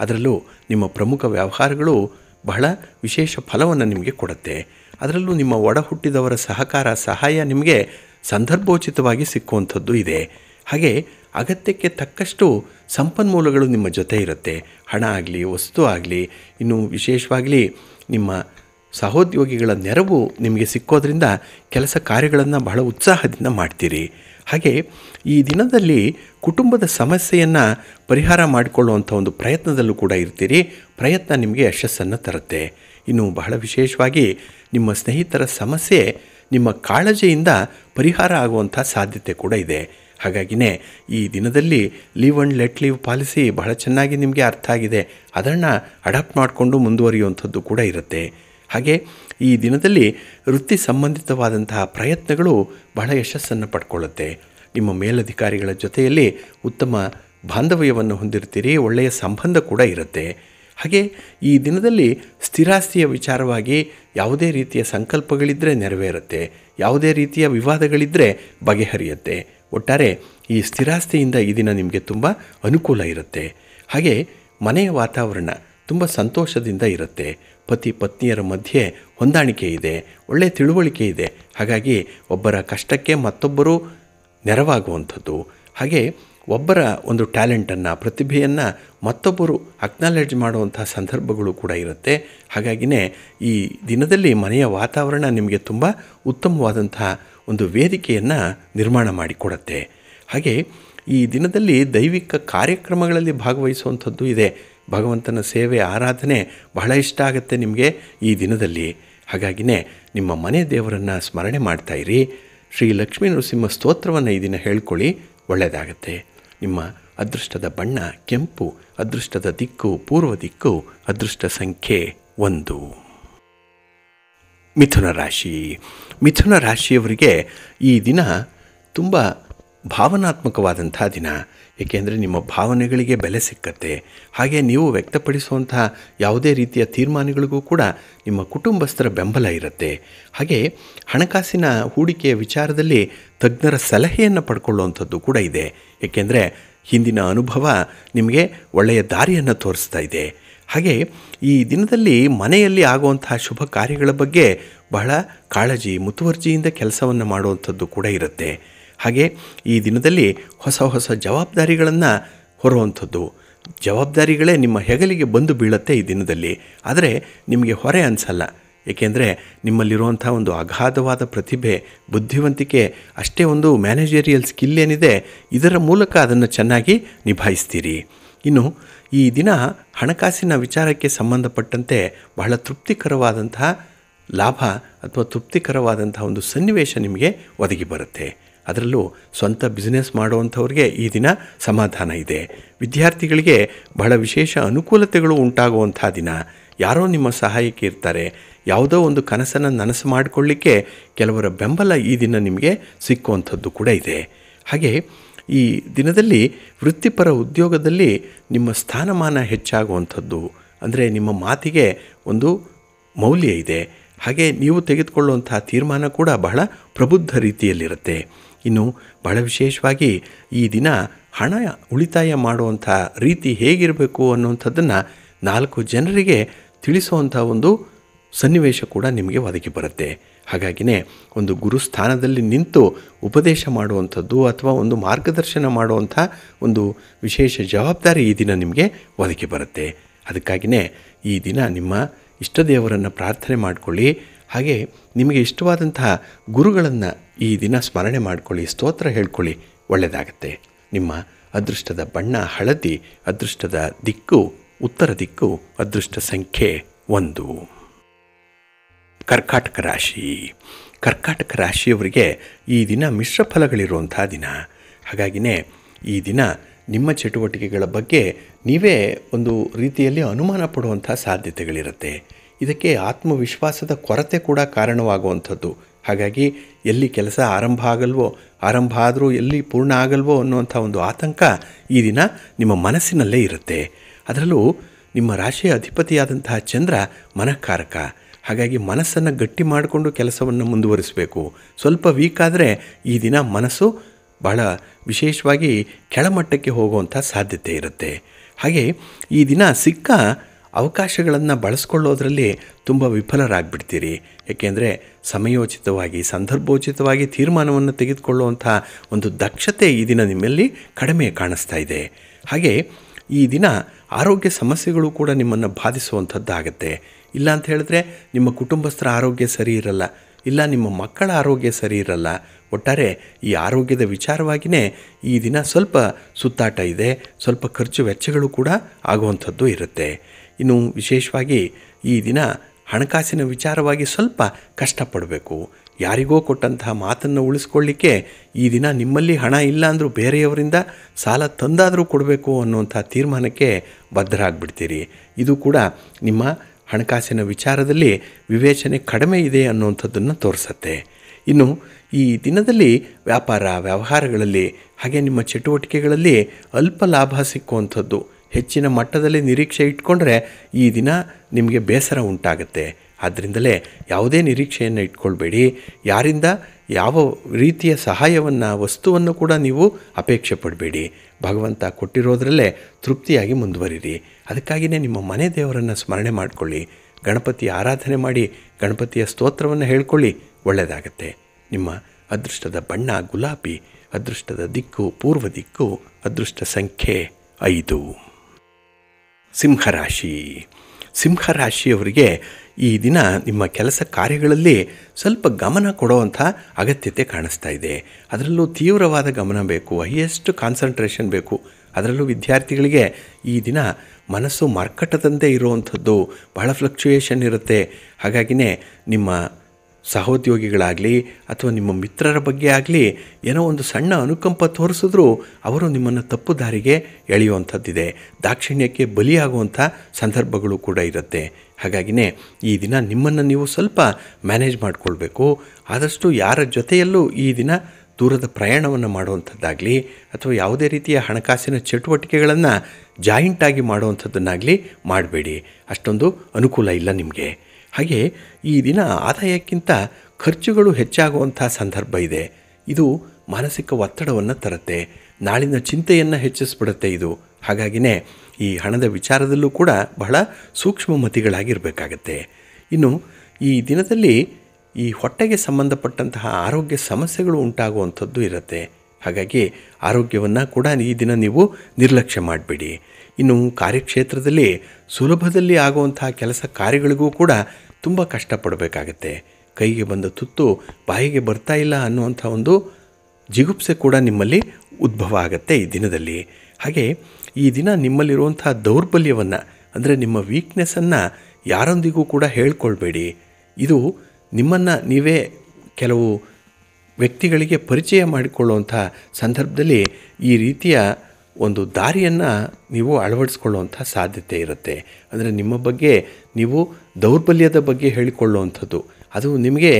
ಅದರಲ್ಲೂ ನಿಮ್ಮ ಪ್ರಮುಖ ವ್ಯವಹಾರಗಳು ಬಹಳ ವಿಶೇಷ ಫಲವನ್ನು ನಿಮಗೆ ಕೊಡುತ್ತೆ ಅದರಲ್ಲೂ ನಿಮ್ಮ ಒಡ ಹುಟ್ಟಿದವರ ಸಹಕಾರ ಸಹಾಯ ನಿಮಗೆ ಸಂದರ್ಭೋಚಿತವಾಗಿ ಸಿಕ್ಕುವಂಥದ್ದು ಇದೆ ಹಾಗೆ ಅಗತ್ಯಕ್ಕೆ ತಕ್ಕಷ್ಟು ಸಂಪನ್ಮೂಲಗಳು ನಿಮ್ಮ ಜೊತೆ ಇರುತ್ತೆ ಹಣ ಆಗಲಿ ವಸ್ತು ಆಗಲಿ ಇನ್ನು ವಿಶೇಷವಾಗಲಿ ನಿಮ್ಮ ಸಹೋದ್ಯೋಗಿಗಳ ನೆರವು ನಿಮಗೆ ಸಿಕ್ಕೋದ್ರಿಂದ ಕೆಲಸ ಕಾರ್ಯಗಳನ್ನು ಬಹಳ ಉತ್ಸಾಹದಿಂದ ಮಾಡ್ತೀರಿ ಹಾಗೆ ಈ ದಿನದಲ್ಲಿ ಕುಟುಂಬದ ಸಮಸ್ಯೆಯನ್ನು ಪರಿಹಾರ ಮಾಡಿಕೊಳ್ಳುವಂಥ ಒಂದು ಪ್ರಯತ್ನದಲ್ಲೂ ಕೂಡ ಇರ್ತೀರಿ ಪ್ರಯತ್ನ ನಿಮಗೆ ಯಶಸ್ಸನ್ನು ತರುತ್ತೆ ಇನ್ನು ಬಹಳ ವಿಶೇಷವಾಗಿ ನಿಮ್ಮ ಸ್ನೇಹಿತರ ಸಮಸ್ಯೆ ನಿಮ್ಮ ಕಾಳಜಿಯಿಂದ ಪರಿಹಾರ ಆಗುವಂಥ ಸಾಧ್ಯತೆ ಕೂಡ ಇದೆ ಹಾಗಾಗಿನೇ ಈ ದಿನದಲ್ಲಿ leave and let leave policy ಬಹಳ ಚೆನ್ನಾಗಿ ನಿಮಗೆ ಅರ್ಥ ಆಗಿದೆ ಅದನ್ನು ಅಡಾಪ್ಟ್ ಮಾಡಿಕೊಂಡು ಮುಂದುವರಿಯುವಂಥದ್ದು ಕೂಡ ಇರುತ್ತೆ ಹಾಗೆ ಈ ದಿನದಲ್ಲಿ ವೃತ್ತಿ ಸಂಬಂಧಿತವಾದಂತಹ ಪ್ರಯತ್ನಗಳು ಬಹಳ ಯಶಸ್ಸನ್ನು ಪಡ್ಕೊಳ್ಳುತ್ತೆ ನಿಮ್ಮ ಮೇಲಧಿಕಾರಿಗಳ ಜೊತೆಯಲ್ಲಿ ಉತ್ತಮ ಬಾಂಧವ್ಯವನ್ನು ಹೊಂದಿರ್ತೀರಿ ಒಳ್ಳೆಯ ಸಂಬಂಧ ಕೂಡ ಇರುತ್ತೆ ಹಾಗೆ ಈ ದಿನದಲ್ಲಿ ಸ್ಥಿರಾಸ್ತಿಯ ವಿಚಾರವಾಗಿ ಯಾವುದೇ ರೀತಿಯ ಸಂಕಲ್ಪಗಳಿದ್ದರೆ ನೆರವೇರುತ್ತೆ ಯಾವುದೇ ರೀತಿಯ ವಿವಾದಗಳಿದ್ದರೆ ಬಗೆಹರಿಯುತ್ತೆ ಒಟ್ಟಾರೆ ಈ ಸ್ಥಿರಾಸ್ತಿಯಿಂದ ಈ ದಿನ ನಿಮಗೆ ತುಂಬ ಅನುಕೂಲ ಇರುತ್ತೆ ಹಾಗೆ ಮನೆಯ ವಾತಾವರಣ ತುಂಬ ಸಂತೋಷದಿಂದ ಇರುತ್ತೆ ಪತಿ ಪತ್ನಿಯರ ಮಧ್ಯೆ ಹೊಂದಾಣಿಕೆ ಇದೆ ಒಳ್ಳೆಯ ತಿಳುವಳಿಕೆ ಇದೆ ಹಾಗಾಗಿ ಒಬ್ಬರ ಕಷ್ಟಕ್ಕೆ ಮತ್ತೊಬ್ಬರು ನೆರವಾಗುವಂಥದ್ದು ಹಾಗೆ ಒಬ್ಬರ ಒಂದು ಟ್ಯಾಲೆಂಟನ್ನು ಪ್ರತಿಭೆಯನ್ನು ಮತ್ತೊಬ್ಬರು ಅಕ್ನಾಲೆಡ್ಜ್ ಮಾಡುವಂಥ ಸಂದರ್ಭಗಳು ಕೂಡ ಇರುತ್ತೆ ಹಾಗಾಗಿನೇ ಈ ದಿನದಲ್ಲಿ ಮನೆಯ ವಾತಾವರಣ ನಿಮಗೆ ತುಂಬ ಉತ್ತಮವಾದಂತಹ ಒಂದು ವೇದಿಕೆಯನ್ನು ನಿರ್ಮಾಣ ಮಾಡಿಕೊಡತ್ತೆ ಹಾಗೆ ಈ ದಿನದಲ್ಲಿ ದೈವಿಕ ಕಾರ್ಯಕ್ರಮಗಳಲ್ಲಿ ಭಾಗವಹಿಸುವಂಥದ್ದು ಇದೆ ಭಗವಂತನ ಸೇವೆ ಆರಾಧನೆ ಬಹಳ ಇಷ್ಟ ಆಗುತ್ತೆ ನಿಮಗೆ ಈ ದಿನದಲ್ಲಿ ಹಾಗಾಗಿನೇ ನಿಮ್ಮ ಮನೆ ದೇವರನ್ನು ಸ್ಮರಣೆ ಮಾಡ್ತಾ ಇರಿ ಶ್ರೀ ಲಕ್ಷ್ಮೀ ನರಸಿಂಹ ಸ್ತೋತ್ರವನ್ನು ಈ ದಿನ ಹೇಳ್ಕೊಳ್ಳಿ ಒಳ್ಳೆಯದಾಗತ್ತೆ ನಿಮ್ಮ ಅದೃಷ್ಟದ ಬಣ್ಣ ಕೆಂಪು ಅದೃಷ್ಟದ ದಿಕ್ಕು ಪೂರ್ವ ದಿಕ್ಕು ಅದೃಷ್ಟ ಸಂಖ್ಯೆ ಒಂದು ಮಿಥುನ ರಾಶಿ ಮಿಥುನ ರಾಶಿಯವರಿಗೆ ಈ ದಿನ ತುಂಬ ಭಾವನಾತ್ಮಕವಾದಂಥ ದಿನ ಏಕೆಂದರೆ ನಿಮ್ಮ ಭಾವನೆಗಳಿಗೆ ಬೆಲೆ ಸಿಕ್ಕತ್ತೆ ಹಾಗೆ ನೀವು ವ್ಯಕ್ತಪಡಿಸುವಂತಹ ಯಾವುದೇ ರೀತಿಯ ತೀರ್ಮಾನಗಳಿಗೂ ಕೂಡ ನಿಮ್ಮ ಕುಟುಂಬಸ್ಥರ ಬೆಂಬಲ ಇರುತ್ತೆ ಹಾಗೆ ಹಣಕಾಸಿನ ಹೂಡಿಕೆಯ ವಿಚಾರದಲ್ಲಿ ತಜ್ಞರ ಸಲಹೆಯನ್ನು ಪಡ್ಕೊಳ್ಳುವಂಥದ್ದು ಕೂಡ ಇದೆ ಏಕೆಂದರೆ ಹಿಂದಿನ ಅನುಭವ ನಿಮಗೆ ಒಳ್ಳೆಯ ದಾರಿಯನ್ನು ತೋರಿಸ್ತಾ ಇದೆ ಹಾಗೆ ಈ ದಿನದಲ್ಲಿ ಮನೆಯಲ್ಲಿ ಆಗುವಂತಹ ಶುಭ ಕಾರ್ಯಗಳ ಬಗ್ಗೆ ಬಹಳ ಕಾಳಜಿ ಮುತುವರ್ಜಿಯಿಂದ ಕೆಲಸವನ್ನು ಮಾಡುವಂಥದ್ದು ಕೂಡ ಇರುತ್ತೆ ಹಾಗೆ ಈ ದಿನದಲ್ಲಿ ಹೊಸ ಹೊಸ ಜವಾಬ್ದಾರಿಗಳನ್ನು ಹೊರುವಂಥದ್ದು ಜವಾಬ್ದಾರಿಗಳೇ ನಿಮ್ಮ ಹೆಗಲಿಗೆ ಬಂದು ಬೀಳುತ್ತೆ ಈ ದಿನದಲ್ಲಿ ಆದರೆ ನಿಮಗೆ ಹೊರೆ ಅನಿಸಲ್ಲ ಏಕೆಂದರೆ ನಿಮ್ಮಲ್ಲಿರುವಂಥ ಒಂದು ಅಗಾಧವಾದ ಪ್ರತಿಭೆ ಬುದ್ಧಿವಂತಿಕೆ ಅಷ್ಟೇ ಒಂದು ಮ್ಯಾನೇಜರಿಯಲ್ ಸ್ಕಿಲ್ ಏನಿದೆ ಇದರ ಮೂಲಕ ಅದನ್ನು ಚೆನ್ನಾಗಿ ನಿಭಾಯಿಸ್ತೀರಿ ಇನ್ನು ಈ ದಿನ ಹಣಕಾಸಿನ ವಿಚಾರಕ್ಕೆ ಸಂಬಂಧಪಟ್ಟಂತೆ ಬಹಳ ತೃಪ್ತಿಕರವಾದಂತಹ ಲಾಭ ಅಥವಾ ತೃಪ್ತಿಕರವಾದಂತಹ ಒಂದು ಸನ್ನಿವೇಶ ನಿಮಗೆ ಒದಗಿ ಬರುತ್ತೆ ಅದರಲ್ಲೂ ಸ್ವಂತ ಬಿಸ್ನೆಸ್ ಮಾಡುವಂಥವ್ರಿಗೆ ಈ ದಿನ ಸಮಾಧಾನ ಇದೆ ವಿದ್ಯಾರ್ಥಿಗಳಿಗೆ ಬಹಳ ವಿಶೇಷ ಅನುಕೂಲತೆಗಳು ಉಂಟಾಗುವಂಥ ದಿನ ಯಾರೋ ನಿಮ್ಮ ಸಹಾಯಕ್ಕೆ ಇರ್ತಾರೆ ಯಾವುದೋ ಒಂದು ಕನಸನ್ನು ನನಸು ಮಾಡಿಕೊಳ್ಳಿಕ್ಕೆ ಕೆಲವರ ಬೆಂಬಲ ಈ ದಿನ ನಿಮಗೆ ಸಿಕ್ಕುವಂಥದ್ದು ಕೂಡ ಇದೆ ಹಾಗೆ ಈ ದಿನದಲ್ಲಿ ವೃತ್ತಿಪರ ಉದ್ಯೋಗದಲ್ಲಿ ನಿಮ್ಮ ಸ್ಥಾನಮಾನ ಹೆಚ್ಚಾಗುವಂಥದ್ದು ಅಂದರೆ ನಿಮ್ಮ ಮಾತಿಗೆ ಒಂದು ಮೌಲ್ಯ ಇದೆ ಹಾಗೆ ನೀವು ತೆಗೆದುಕೊಳ್ಳುವಂತಹ ತೀರ್ಮಾನ ಕೂಡ ಬಹಳ ಪ್ರಬುದ್ಧ ರೀತಿಯಲ್ಲಿರುತ್ತೆ ಇನ್ನು ಬಹಳ ವಿಶೇಷವಾಗಿ ಈ ದಿನ ಹಣ ಉಳಿತಾಯ ಮಾಡುವಂಥ ರೀತಿ ಹೇಗಿರಬೇಕು ಅನ್ನುವಂಥದ್ದನ್ನು ನಾಲ್ಕು ಜನರಿಗೆ ತಿಳಿಸುವಂಥ ಒಂದು ಸನ್ನಿವೇಶ ಕೂಡ ನಿಮಗೆ ಒದಗಿ ಬರುತ್ತೆ ಹಾಗಾಗಿನೇ ಒಂದು ಗುರುಸ್ಥಾನದಲ್ಲಿ ನಿಂತು ಉಪದೇಶ ಮಾಡುವಂಥದ್ದು ಅಥವಾ ಒಂದು ಮಾರ್ಗದರ್ಶನ ಮಾಡುವಂಥ ಒಂದು ವಿಶೇಷ ಜವಾಬ್ದಾರಿ ಈ ದಿನ ನಿಮಗೆ ಒದಗಿ ಬರುತ್ತೆ ಅದಕ್ಕಾಗಿಯೇ ಈ ದಿನ ನಿಮ್ಮ ಇಷ್ಟದೇವರನ್ನು ಪ್ರಾರ್ಥನೆ ಮಾಡಿಕೊಳ್ಳಿ ಹಾಗೆ ನಿಮಗೆ ಇಷ್ಟವಾದಂತಹ ಗುರುಗಳನ್ನು ಈ ದಿನ ಸ್ಮರಣೆ ಮಾಡ್ಕೊಳ್ಳಿ ಸ್ತೋತ್ರ ಹೇಳ್ಕೊಳ್ಳಿ ಒಳ್ಳೆಯದಾಗತ್ತೆ ನಿಮ್ಮ ಅದೃಷ್ಟದ ಬಣ್ಣ ಹಳದಿ ಅದೃಷ್ಟದ ದಿಕ್ಕು ಉತ್ತರ ದಿಕ್ಕು ಅದೃಷ್ಟ ಸಂಖ್ಯೆ ಒಂದು ಕರ್ಕಾಟಕ ರಾಶಿ ಕರ್ಕಾಟಕ ರಾಶಿಯವರಿಗೆ ಈ ದಿನ ಮಿಶ್ರ ಫಲಗಳಿರುವಂಥ ದಿನ ಹಾಗಾಗಿನೇ ಈ ದಿನ ನಿಮ್ಮ ಚಟುವಟಿಕೆಗಳ ಬಗ್ಗೆ ನೀವೇ ಒಂದು ರೀತಿಯಲ್ಲಿ ಅನುಮಾನ ಪಡುವಂಥ ಸಾಧ್ಯತೆಗಳಿರುತ್ತೆ ಇದಕ್ಕೆ ಆತ್ಮವಿಶ್ವಾಸದ ಕೊರತೆ ಕೂಡ ಕಾರಣವಾಗುವಂಥದ್ದು ಹಾಗಾಗಿ ಎಲ್ಲಿ ಕೆಲಸ ಆರಂಭ ಆಗಲ್ವೋ ಆರಂಭ ಆದರೂ ಎಲ್ಲಿ ಪೂರ್ಣ ಆಗಲ್ವೋ ಅನ್ನುವಂಥ ಒಂದು ಆತಂಕ ಈ ದಿನ ನಿಮ್ಮ ಮನಸ್ಸಿನಲ್ಲೇ ಇರುತ್ತೆ ಅದರಲ್ಲೂ ನಿಮ್ಮ ರಾಶಿಯ ಅಧಿಪತಿಯಾದಂತಹ ಚಂದ್ರ ಮನಃಕಾರಕ ಹಾಗಾಗಿ ಮನಸ್ಸನ್ನು ಗಟ್ಟಿ ಮಾಡಿಕೊಂಡು ಕೆಲಸವನ್ನು ಮುಂದುವರಿಸಬೇಕು ಸ್ವಲ್ಪ ವೀಕ್ ಆದರೆ ಈ ದಿನ ಮನಸ್ಸು ಬಹಳ ವಿಶೇಷವಾಗಿ ಕೆಳಮಟ್ಟಕ್ಕೆ ಹೋಗುವಂಥ ಸಾಧ್ಯತೆ ಇರುತ್ತೆ ಹಾಗೆ ಈ ದಿನ ಸಿಕ್ಕ ಅವಕಾಶಗಳನ್ನು ಬಳಸ್ಕೊಳ್ಳೋದ್ರಲ್ಲಿ ತುಂಬ ವಿಫಲರಾಗ್ಬಿಡ್ತೀರಿ ಏಕೆಂದರೆ ಸಮಯೋಚಿತವಾಗಿ ಸಂದರ್ಭೋಚಿತವಾಗಿ ತೀರ್ಮಾನವನ್ನು ತೆಗೆದುಕೊಳ್ಳುವಂಥ ಒಂದು ದಕ್ಷತೆ ಈ ದಿನ ನಿಮ್ಮಲ್ಲಿ ಕಡಿಮೆ ಕಾಣಿಸ್ತಾ ಇದೆ ಹಾಗೆ ಈ ದಿನ ಆರೋಗ್ಯ ಸಮಸ್ಯೆಗಳು ಕೂಡ ನಿಮ್ಮನ್ನು ಬಾಧಿಸುವಂಥದ್ದಾಗತ್ತೆ ಇಲ್ಲ ಅಂತ ಹೇಳಿದ್ರೆ ನಿಮ್ಮ ಕುಟುಂಬಸ್ಥರ ಆರೋಗ್ಯ ಸರಿ ಇರಲ್ಲ ಇಲ್ಲ ನಿಮ್ಮ ಮಕ್ಕಳ ಆರೋಗ್ಯ ಸರಿ ಇರಲ್ಲ ಒಟ್ಟಾರೆ ಈ ಆರೋಗ್ಯದ ವಿಚಾರವಾಗಿಯೇ ಈ ದಿನ ಸ್ವಲ್ಪ ಸುತ್ತಾಟ ಇದೆ ಸ್ವಲ್ಪ ಖರ್ಚು ವೆಚ್ಚಗಳು ಕೂಡ ಆಗುವಂಥದ್ದು ಇರುತ್ತೆ ಇನ್ನು ವಿಶೇಷವಾಗಿ ಈ ದಿನ ಹಣಕಾಸಿನ ವಿಚಾರವಾಗಿ ಸ್ವಲ್ಪ ಕಷ್ಟಪಡಬೇಕು ಯಾರಿಗೋ ಕೊಟ್ಟಂತಹ ಮಾತನ್ನು ಉಳಿಸ್ಕೊಳ್ಳಿಕ್ಕೆ ಈ ದಿನ ನಿಮ್ಮಲ್ಲಿ ಹಣ ಇಲ್ಲ ಅಂದರೂ ಬೇರೆಯವರಿಂದ ಸಾಲ ತಂದಾದರೂ ಕೊಡಬೇಕು ಅನ್ನುವಂಥ ತೀರ್ಮಾನಕ್ಕೆ ಬದ್ಧರಾಗ್ಬಿಡ್ತೀರಿ ಇದು ಕೂಡ ನಿಮ್ಮ ಹಣಕಾಸಿನ ವಿಚಾರದಲ್ಲಿ ವಿವೇಚನೆ ಕಡಿಮೆ ಇದೆ ಅನ್ನುವಂಥದ್ದನ್ನು ತೋರಿಸತ್ತೆ ಇನ್ನು ಈ ದಿನದಲ್ಲಿ ವ್ಯಾಪಾರ ವ್ಯವಹಾರಗಳಲ್ಲಿ ಹಾಗೆ ನಿಮ್ಮ ಚಟುವಟಿಕೆಗಳಲ್ಲಿ ಅಲ್ಪ ಲಾಭ ಸಿಕ್ಕುವಂಥದ್ದು ಹೆಚ್ಚಿನ ಮಟ್ಟದಲ್ಲಿ ನಿರೀಕ್ಷೆ ಇಟ್ಕೊಂಡ್ರೆ ಈ ದಿನ ನಿಮಗೆ ಬೇಸರ ಉಂಟಾಗುತ್ತೆ ಆದ್ದರಿಂದಲೇ ಯಾವುದೇ ನಿರೀಕ್ಷೆಯನ್ನು ಇಟ್ಕೊಳ್ಬೇಡಿ ಯಾರಿಂದ ಯಾವ ರೀತಿಯ ಸಹಾಯವನ್ನು ವಸ್ತುವನ್ನು ಕೂಡ ನೀವು ಅಪೇಕ್ಷೆ ಪಡಬೇಡಿ ಭಗವಂತ ಕೊಟ್ಟಿರೋದ್ರಲ್ಲೇ ತೃಪ್ತಿಯಾಗಿ ಮುಂದುವರಿರಿ ಅದಕ್ಕಾಗಿಯೇ ನಿಮ್ಮ ಮನೆ ದೇವರನ್ನು ಸ್ಮರಣೆ ಮಾಡಿಕೊಳ್ಳಿ ಗಣಪತಿ ಆರಾಧನೆ ಮಾಡಿ ಗಣಪತಿಯ ಸ್ತೋತ್ರವನ್ನು ಹೇಳ್ಕೊಳ್ಳಿ ಒಳ್ಳೆಯದಾಗತ್ತೆ ನಿಮ್ಮ ಅದೃಷ್ಟದ ಬಣ್ಣ ಗುಲಾಬಿ ಅದೃಷ್ಟದ ದಿಕ್ಕು ಪೂರ್ವ ದಿಕ್ಕು ಅದೃಷ್ಟ ಸಂಖ್ಯೆ ಐದು ಸಿಂಹರಾಶಿ ಸಿಂಹರಾಶಿಯವರಿಗೆ ಈ ದಿನ ನಿಮ್ಮ ಕೆಲಸ ಕಾರ್ಯಗಳಲ್ಲಿ ಸ್ವಲ್ಪ ಗಮನ ಕೊಡುವಂಥ ಅಗತ್ಯತೆ ಕಾಣಿಸ್ತಾ ಇದೆ ಅದರಲ್ಲೂ ತೀವ್ರವಾದ ಗಮನ ಬೇಕು ಹೈಯೆಸ್ಟ್ ಕಾನ್ಸಂಟ್ರೇಷನ್ ಬೇಕು ಅದರಲ್ಲೂ ವಿದ್ಯಾರ್ಥಿಗಳಿಗೆ ಈ ದಿನ ಮನಸ್ಸು ಮರ್ಕಟದಂತೆ ಇರುವಂಥದ್ದು ಬಹಳ ಫ್ಲಕ್ಚುಯೇಷನ್ ಇರುತ್ತೆ ಹಾಗಾಗಿನೇ ನಿಮ್ಮ ಸಹೋದ್ಯೋಗಿಗಳಾಗಲಿ ಅಥವಾ ನಿಮ್ಮ ಮಿತ್ರರ ಬಗ್ಗೆ ಆಗಲಿ ಏನೋ ಒಂದು ಸಣ್ಣ ಅನುಕಂಪ ತೋರಿಸಿದ್ರೂ ಅವರು ನಿಮ್ಮನ್ನು ತಪ್ಪು ದಾರಿಗೆ ಎಳೆಯುವಂಥದ್ದಿದೆ ದಾಕ್ಷಿಣ್ಯಕ್ಕೆ ಬಲಿಯಾಗುವಂಥ ಸಂದರ್ಭಗಳು ಕೂಡ ಇರುತ್ತೆ ಹಾಗಾಗಿನೇ ಈ ದಿನ ನಿಮ್ಮನ್ನು ನೀವು ಸ್ವಲ್ಪ ಮ್ಯಾನೇಜ್ ಮಾಡಿಕೊಳ್ಬೇಕು ಆದಷ್ಟು ಯಾರ ಜೊತೆಯಲ್ಲೂ ಈ ದಿನ ದೂರದ ಪ್ರಯಾಣವನ್ನು ಮಾಡುವಂಥದ್ದಾಗಲಿ ಅಥವಾ ಯಾವುದೇ ರೀತಿಯ ಹಣಕಾಸಿನ ಚಟುವಟಿಕೆಗಳನ್ನು ಜಾಯಿಂಟಾಗಿ ಮಾಡುವಂಥದ್ದನ್ನಾಗಲಿ ಮಾಡಬೇಡಿ ಅಷ್ಟೊಂದು ಅನುಕೂಲ ಇಲ್ಲ ನಿಮಗೆ ಹಾಗೆ ಈ ದಿನ ಆದಾಯಕ್ಕಿಂತ ಖರ್ಚುಗಳು ಹೆಚ್ಚಾಗುವಂಥ ಸಂದರ್ಭ ಇದೆ ಇದು ಮಾನಸಿಕ ಒತ್ತಡವನ್ನು ತರುತ್ತೆ ನಾಳಿನ ಚಿಂತೆಯನ್ನು ಹೆಚ್ಚಿಸ್ಬಿಡುತ್ತೆ ಇದು ಹಾಗಾಗಿನೇ ಈ ಹಣದ ವಿಚಾರದಲ್ಲೂ ಕೂಡ ಬಹಳ ಸೂಕ್ಷ್ಮ ಮತಿಗಳಾಗಿರಬೇಕಾಗತ್ತೆ ಇನ್ನು ಈ ದಿನದಲ್ಲಿ ಈ ಹೊಟ್ಟೆಗೆ ಸಂಬಂಧಪಟ್ಟಂತಹ ಆರೋಗ್ಯ ಸಮಸ್ಯೆಗಳು ಉಂಟಾಗುವಂಥದ್ದು ಇರುತ್ತೆ ಹಾಗಾಗಿ ಆರೋಗ್ಯವನ್ನು ಕೂಡ ಈ ದಿನ ನೀವು ನಿರ್ಲಕ್ಷ್ಯ ಮಾಡಬೇಡಿ ಇನ್ನು ಕಾರ್ಯಕ್ಷೇತ್ರದಲ್ಲಿ ಸುಲಭದಲ್ಲಿ ಆಗುವಂತಹ ಕೆಲಸ ಕಾರ್ಯಗಳಿಗೂ ಕೂಡ ತುಂಬ ಕಷ್ಟಪಡಬೇಕಾಗತ್ತೆ ಕೈಗೆ ಬಂದ ತುತ್ತು ಬಾಯಿಗೆ ಬರ್ತಾ ಇಲ್ಲ ಅನ್ನುವಂಥ ಒಂದು ಜಿಗುಪ್ಸೆ ಕೂಡ ನಿಮ್ಮಲ್ಲಿ ಉದ್ಭವ ಆಗುತ್ತೆ ಈ ದಿನದಲ್ಲಿ ಹಾಗೆ ಈ ದಿನ ನಿಮ್ಮಲ್ಲಿರುವಂಥ ದೌರ್ಬಲ್ಯವನ್ನು ಅಂದರೆ ನಿಮ್ಮ ವೀಕ್ನೆಸ್ಸನ್ನು ಯಾರೊಂದಿಗೂ ಕೂಡ ಹೇಳ್ಕೊಳ್ಬೇಡಿ ಇದು ನಿಮ್ಮನ್ನು ನೀವೇ ಕೆಲವು ವ್ಯಕ್ತಿಗಳಿಗೆ ಪರಿಚಯ ಮಾಡಿಕೊಳ್ಳುವಂಥ ಸಂದರ್ಭದಲ್ಲಿ ಈ ರೀತಿಯ ಒಂದು ದಾರಿಯನ್ನು ನೀವು ಅಳವಡಿಸ್ಕೊಳ್ಳುವಂಥ ಸಾಧ್ಯತೆ ಇರುತ್ತೆ ಅಂದರೆ ನಿಮ್ಮ ಬಗ್ಗೆ ನೀವು ದೌರ್ಬಲ್ಯದ ಬಗ್ಗೆ ಹೇಳಿಕೊಳ್ಳುವಂಥದ್ದು ಅದು ನಿಮಗೆ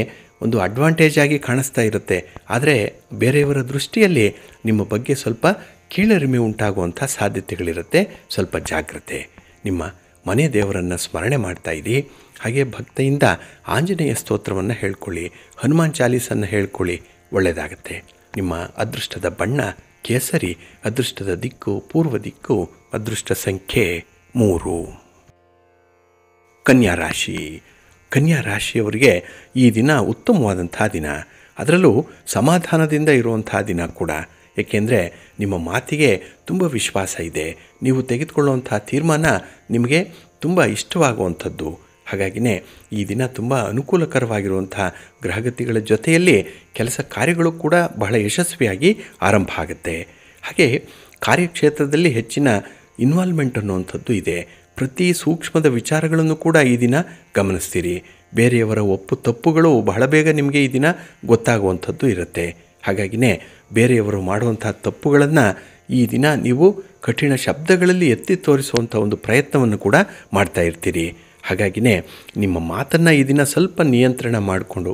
ಒಂದು ಅಡ್ವಾಂಟೇಜ್ ಆಗಿ ಕಾಣಿಸ್ತಾ ಇರುತ್ತೆ ಆದರೆ ಬೇರೆಯವರ ದೃಷ್ಟಿಯಲ್ಲಿ ನಿಮ್ಮ ಬಗ್ಗೆ ಸ್ವಲ್ಪ ಕೀಳರಿಮೆ ಉಂಟಾಗುವಂಥ ಸಾಧ್ಯತೆಗಳಿರುತ್ತೆ ಸ್ವಲ್ಪ ಜಾಗ್ರತೆ ನಿಮ್ಮ ಮನೆ ದೇವರನ್ನು ಸ್ಮರಣೆ ಮಾಡ್ತಾ ಇದ್ದೀವಿ ಹಾಗೆ ಭಕ್ತಿಯಿಂದ ಆಂಜನೇಯ ಸ್ತೋತ್ರವನ್ನು ಹೇಳ್ಕೊಳ್ಳಿ ಹನುಮಾನ್ ಚಾಲೀಸನ್ನು ಹೇಳ್ಕೊಳ್ಳಿ ಒಳ್ಳೆಯದಾಗತ್ತೆ ನಿಮ್ಮ ಅದೃಷ್ಟದ ಬಣ್ಣ ಕೇಸರಿ ಅದೃಷ್ಟದ ದಿಕ್ಕು ಪೂರ್ವ ದಿಕ್ಕು ಅದೃಷ್ಟ ಸಂಖ್ಯೆ ಮೂರು ಕನ್ಯಾ ರಾಶಿ ಕನ್ಯಾ ರಾಶಿಯವರಿಗೆ ಈ ದಿನ ಉತ್ತಮವಾದಂಥ ದಿನ ಅದರಲ್ಲೂ ಸಮಾಧಾನದಿಂದ ಇರುವಂತಹ ದಿನ ಕೂಡ ಏಕೆಂದರೆ ನಿಮ್ಮ ಮಾತಿಗೆ ತುಂಬ ವಿಶ್ವಾಸ ಇದೆ ನೀವು ತೆಗೆದುಕೊಳ್ಳುವಂಥ ತೀರ್ಮಾನ ನಿಮಗೆ ತುಂಬ ಇಷ್ಟವಾಗುವಂಥದ್ದು ಹಾಗಾಗಿನೇ ಈ ದಿನ ತುಂಬ ಅನುಕೂಲಕರವಾಗಿರುವಂಥ ಗ್ರಹಗತಿಗಳ ಜೊತೆಯಲ್ಲಿ ಕೆಲಸ ಕಾರ್ಯಗಳು ಕೂಡ ಬಹಳ ಯಶಸ್ವಿಯಾಗಿ ಆರಂಭ ಆಗುತ್ತೆ ಹಾಗೆ ಕಾರ್ಯಕ್ಷೇತ್ರದಲ್ಲಿ ಹೆಚ್ಚಿನ ಇನ್ವಾಲ್ವ್ಮೆಂಟ್ ಅನ್ನುವಂಥದ್ದು ಇದೆ ಪ್ರತಿ ಸೂಕ್ಷ್ಮದ ವಿಚಾರಗಳನ್ನು ಕೂಡ ಈ ದಿನ ಗಮನಿಸ್ತೀರಿ ಬೇರೆಯವರ ಒಪ್ಪು ತಪ್ಪುಗಳು ಬಹಳ ಬೇಗ ನಿಮಗೆ ಈ ದಿನ ಗೊತ್ತಾಗುವಂಥದ್ದು ಇರುತ್ತೆ ಹಾಗಾಗಿನೇ ಬೇರೆಯವರು ಮಾಡುವಂಥ ತಪ್ಪುಗಳನ್ನು ಈ ದಿನ ನೀವು ಕಠಿಣ ಶಬ್ದಗಳಲ್ಲಿ ಎತ್ತಿ ತೋರಿಸುವಂಥ ಒಂದು ಪ್ರಯತ್ನವನ್ನು ಕೂಡ ಮಾಡ್ತಾ ಇರ್ತೀರಿ ಹಾಗಾಗಿನೇ ನಿಮ್ಮ ಮಾತನ್ನು ಈ ದಿನ ಸ್ವಲ್ಪ ನಿಯಂತ್ರಣ ಮಾಡಿಕೊಂಡು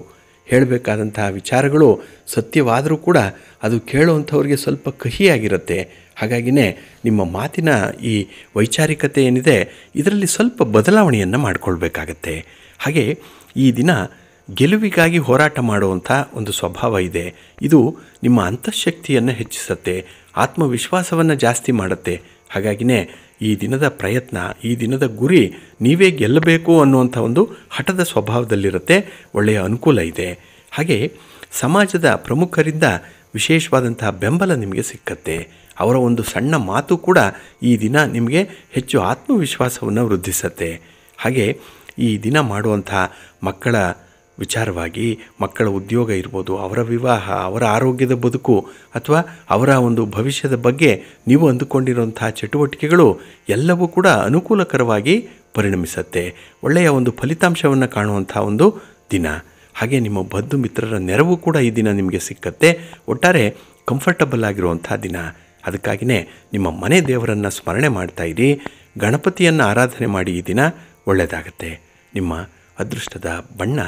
ಹೇಳಬೇಕಾದಂತಹ ವಿಚಾರಗಳು ಸತ್ಯವಾದರೂ ಕೂಡ ಅದು ಕೇಳುವಂಥವ್ರಿಗೆ ಸ್ವಲ್ಪ ಕಹಿಯಾಗಿರುತ್ತೆ ಹಾಗಾಗಿನೇ ನಿಮ್ಮ ಮಾತಿನ ಈ ವೈಚಾರಿಕತೆ ಏನಿದೆ ಇದರಲ್ಲಿ ಸ್ವಲ್ಪ ಬದಲಾವಣೆಯನ್ನು ಮಾಡಿಕೊಳ್ಬೇಕಾಗತ್ತೆ ಹಾಗೆ ಈ ದಿನ ಗೆಲುವಿಗಾಗಿ ಹೋರಾಟ ಮಾಡುವಂಥ ಒಂದು ಸ್ವಭಾವ ಇದೆ ಇದು ನಿಮ್ಮ ಅಂತಃಶಕ್ತಿಯನ್ನು ಹೆಚ್ಚಿಸುತ್ತೆ ಆತ್ಮವಿಶ್ವಾಸವನ್ನು ಜಾಸ್ತಿ ಮಾಡುತ್ತೆ ಹಾಗಾಗಿನೇ ಈ ದಿನದ ಪ್ರಯತ್ನ ಈ ದಿನದ ಗುರಿ ನೀವೇ ಗೆಲ್ಲಬೇಕು ಅನ್ನುವಂಥ ಒಂದು ಹಠದ ಸ್ವಭಾವದಲ್ಲಿರುತ್ತೆ ಒಳ್ಳೆಯ ಅನುಕೂಲ ಇದೆ ಹಾಗೆ ಸಮಾಜದ ಪ್ರಮುಖರಿಂದ ವಿಶೇಷವಾದಂತಹ ಬೆಂಬಲ ನಿಮಗೆ ಸಿಕ್ಕತ್ತೆ ಅವರ ಒಂದು ಸಣ್ಣ ಮಾತು ಕೂಡ ಈ ದಿನ ನಿಮಗೆ ಹೆಚ್ಚು ಆತ್ಮವಿಶ್ವಾಸವನ್ನು ವೃದ್ಧಿಸತ್ತೆ ಹಾಗೆ ಈ ದಿನ ಮಾಡುವಂಥ ಮಕ್ಕಳ ವಿಚಾರವಾಗಿ ಮಕ್ಕಳ ಉದ್ಯೋಗ ಇರ್ಬೋದು ಅವರ ವಿವಾಹ ಅವರ ಆರೋಗ್ಯದ ಬದುಕು ಅಥವಾ ಅವರ ಒಂದು ಭವಿಷ್ಯದ ಬಗ್ಗೆ ನೀವು ಅಂದುಕೊಂಡಿರುವಂತಹ ಚಟುವಟಿಕೆಗಳು ಎಲ್ಲವೂ ಕೂಡ ಅನುಕೂಲಕರವಾಗಿ ಪರಿಣಮಿಸುತ್ತೆ ಒಳ್ಳೆಯ ಒಂದು ಫಲಿತಾಂಶವನ್ನು ಕಾಣುವಂಥ ಒಂದು ದಿನ ಹಾಗೆ ನಿಮ್ಮ ಬಂಧು ಮಿತ್ರರ ನೆರವು ಕೂಡ ಈ ದಿನ ನಿಮಗೆ ಸಿಕ್ಕತ್ತೆ ಒಟ್ಟಾರೆ ಕಂಫರ್ಟಬಲ್ ಆಗಿರುವಂಥ ದಿನ ಅದಕ್ಕಾಗಿಯೇ ನಿಮ್ಮ ಮನೆ ದೇವರನ್ನು ಸ್ಮರಣೆ ಇರಿ ಗಣಪತಿಯನ್ನು ಆರಾಧನೆ ಮಾಡಿ ಈ ದಿನ ಒಳ್ಳೆಯದಾಗತ್ತೆ ನಿಮ್ಮ ಅದೃಷ್ಟದ ಬಣ್ಣ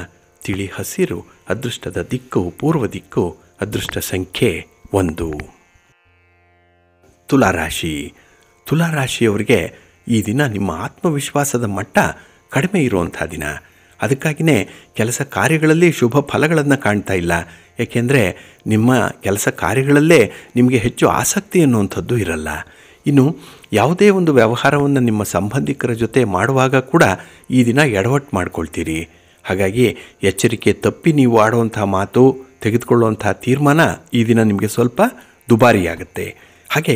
ತಿಳಿ ಹಸಿರು ಅದೃಷ್ಟದ ದಿಕ್ಕು ಪೂರ್ವ ದಿಕ್ಕು ಅದೃಷ್ಟ ಸಂಖ್ಯೆ ಒಂದು ತುಲಾರಾಶಿ ತುಲಾರಾಶಿಯವರಿಗೆ ಈ ದಿನ ನಿಮ್ಮ ಆತ್ಮವಿಶ್ವಾಸದ ಮಟ್ಟ ಕಡಿಮೆ ಇರುವಂಥ ದಿನ ಅದಕ್ಕಾಗಿಯೇ ಕೆಲಸ ಕಾರ್ಯಗಳಲ್ಲಿ ಶುಭ ಫಲಗಳನ್ನು ಕಾಣ್ತಾ ಇಲ್ಲ ಏಕೆಂದರೆ ನಿಮ್ಮ ಕೆಲಸ ಕಾರ್ಯಗಳಲ್ಲೇ ನಿಮಗೆ ಹೆಚ್ಚು ಆಸಕ್ತಿ ಅನ್ನುವಂಥದ್ದು ಇರಲ್ಲ ಇನ್ನು ಯಾವುದೇ ಒಂದು ವ್ಯವಹಾರವನ್ನು ನಿಮ್ಮ ಸಂಬಂಧಿಕರ ಜೊತೆ ಮಾಡುವಾಗ ಕೂಡ ಈ ದಿನ ಎಡವಟ್ಟು ಮಾಡ್ಕೊಳ್ತೀರಿ ಹಾಗಾಗಿ ಎಚ್ಚರಿಕೆ ತಪ್ಪಿ ನೀವು ಆಡುವಂಥ ಮಾತು ತೆಗೆದುಕೊಳ್ಳುವಂಥ ತೀರ್ಮಾನ ಈ ದಿನ ನಿಮಗೆ ಸ್ವಲ್ಪ ದುಬಾರಿಯಾಗುತ್ತೆ ಹಾಗೆ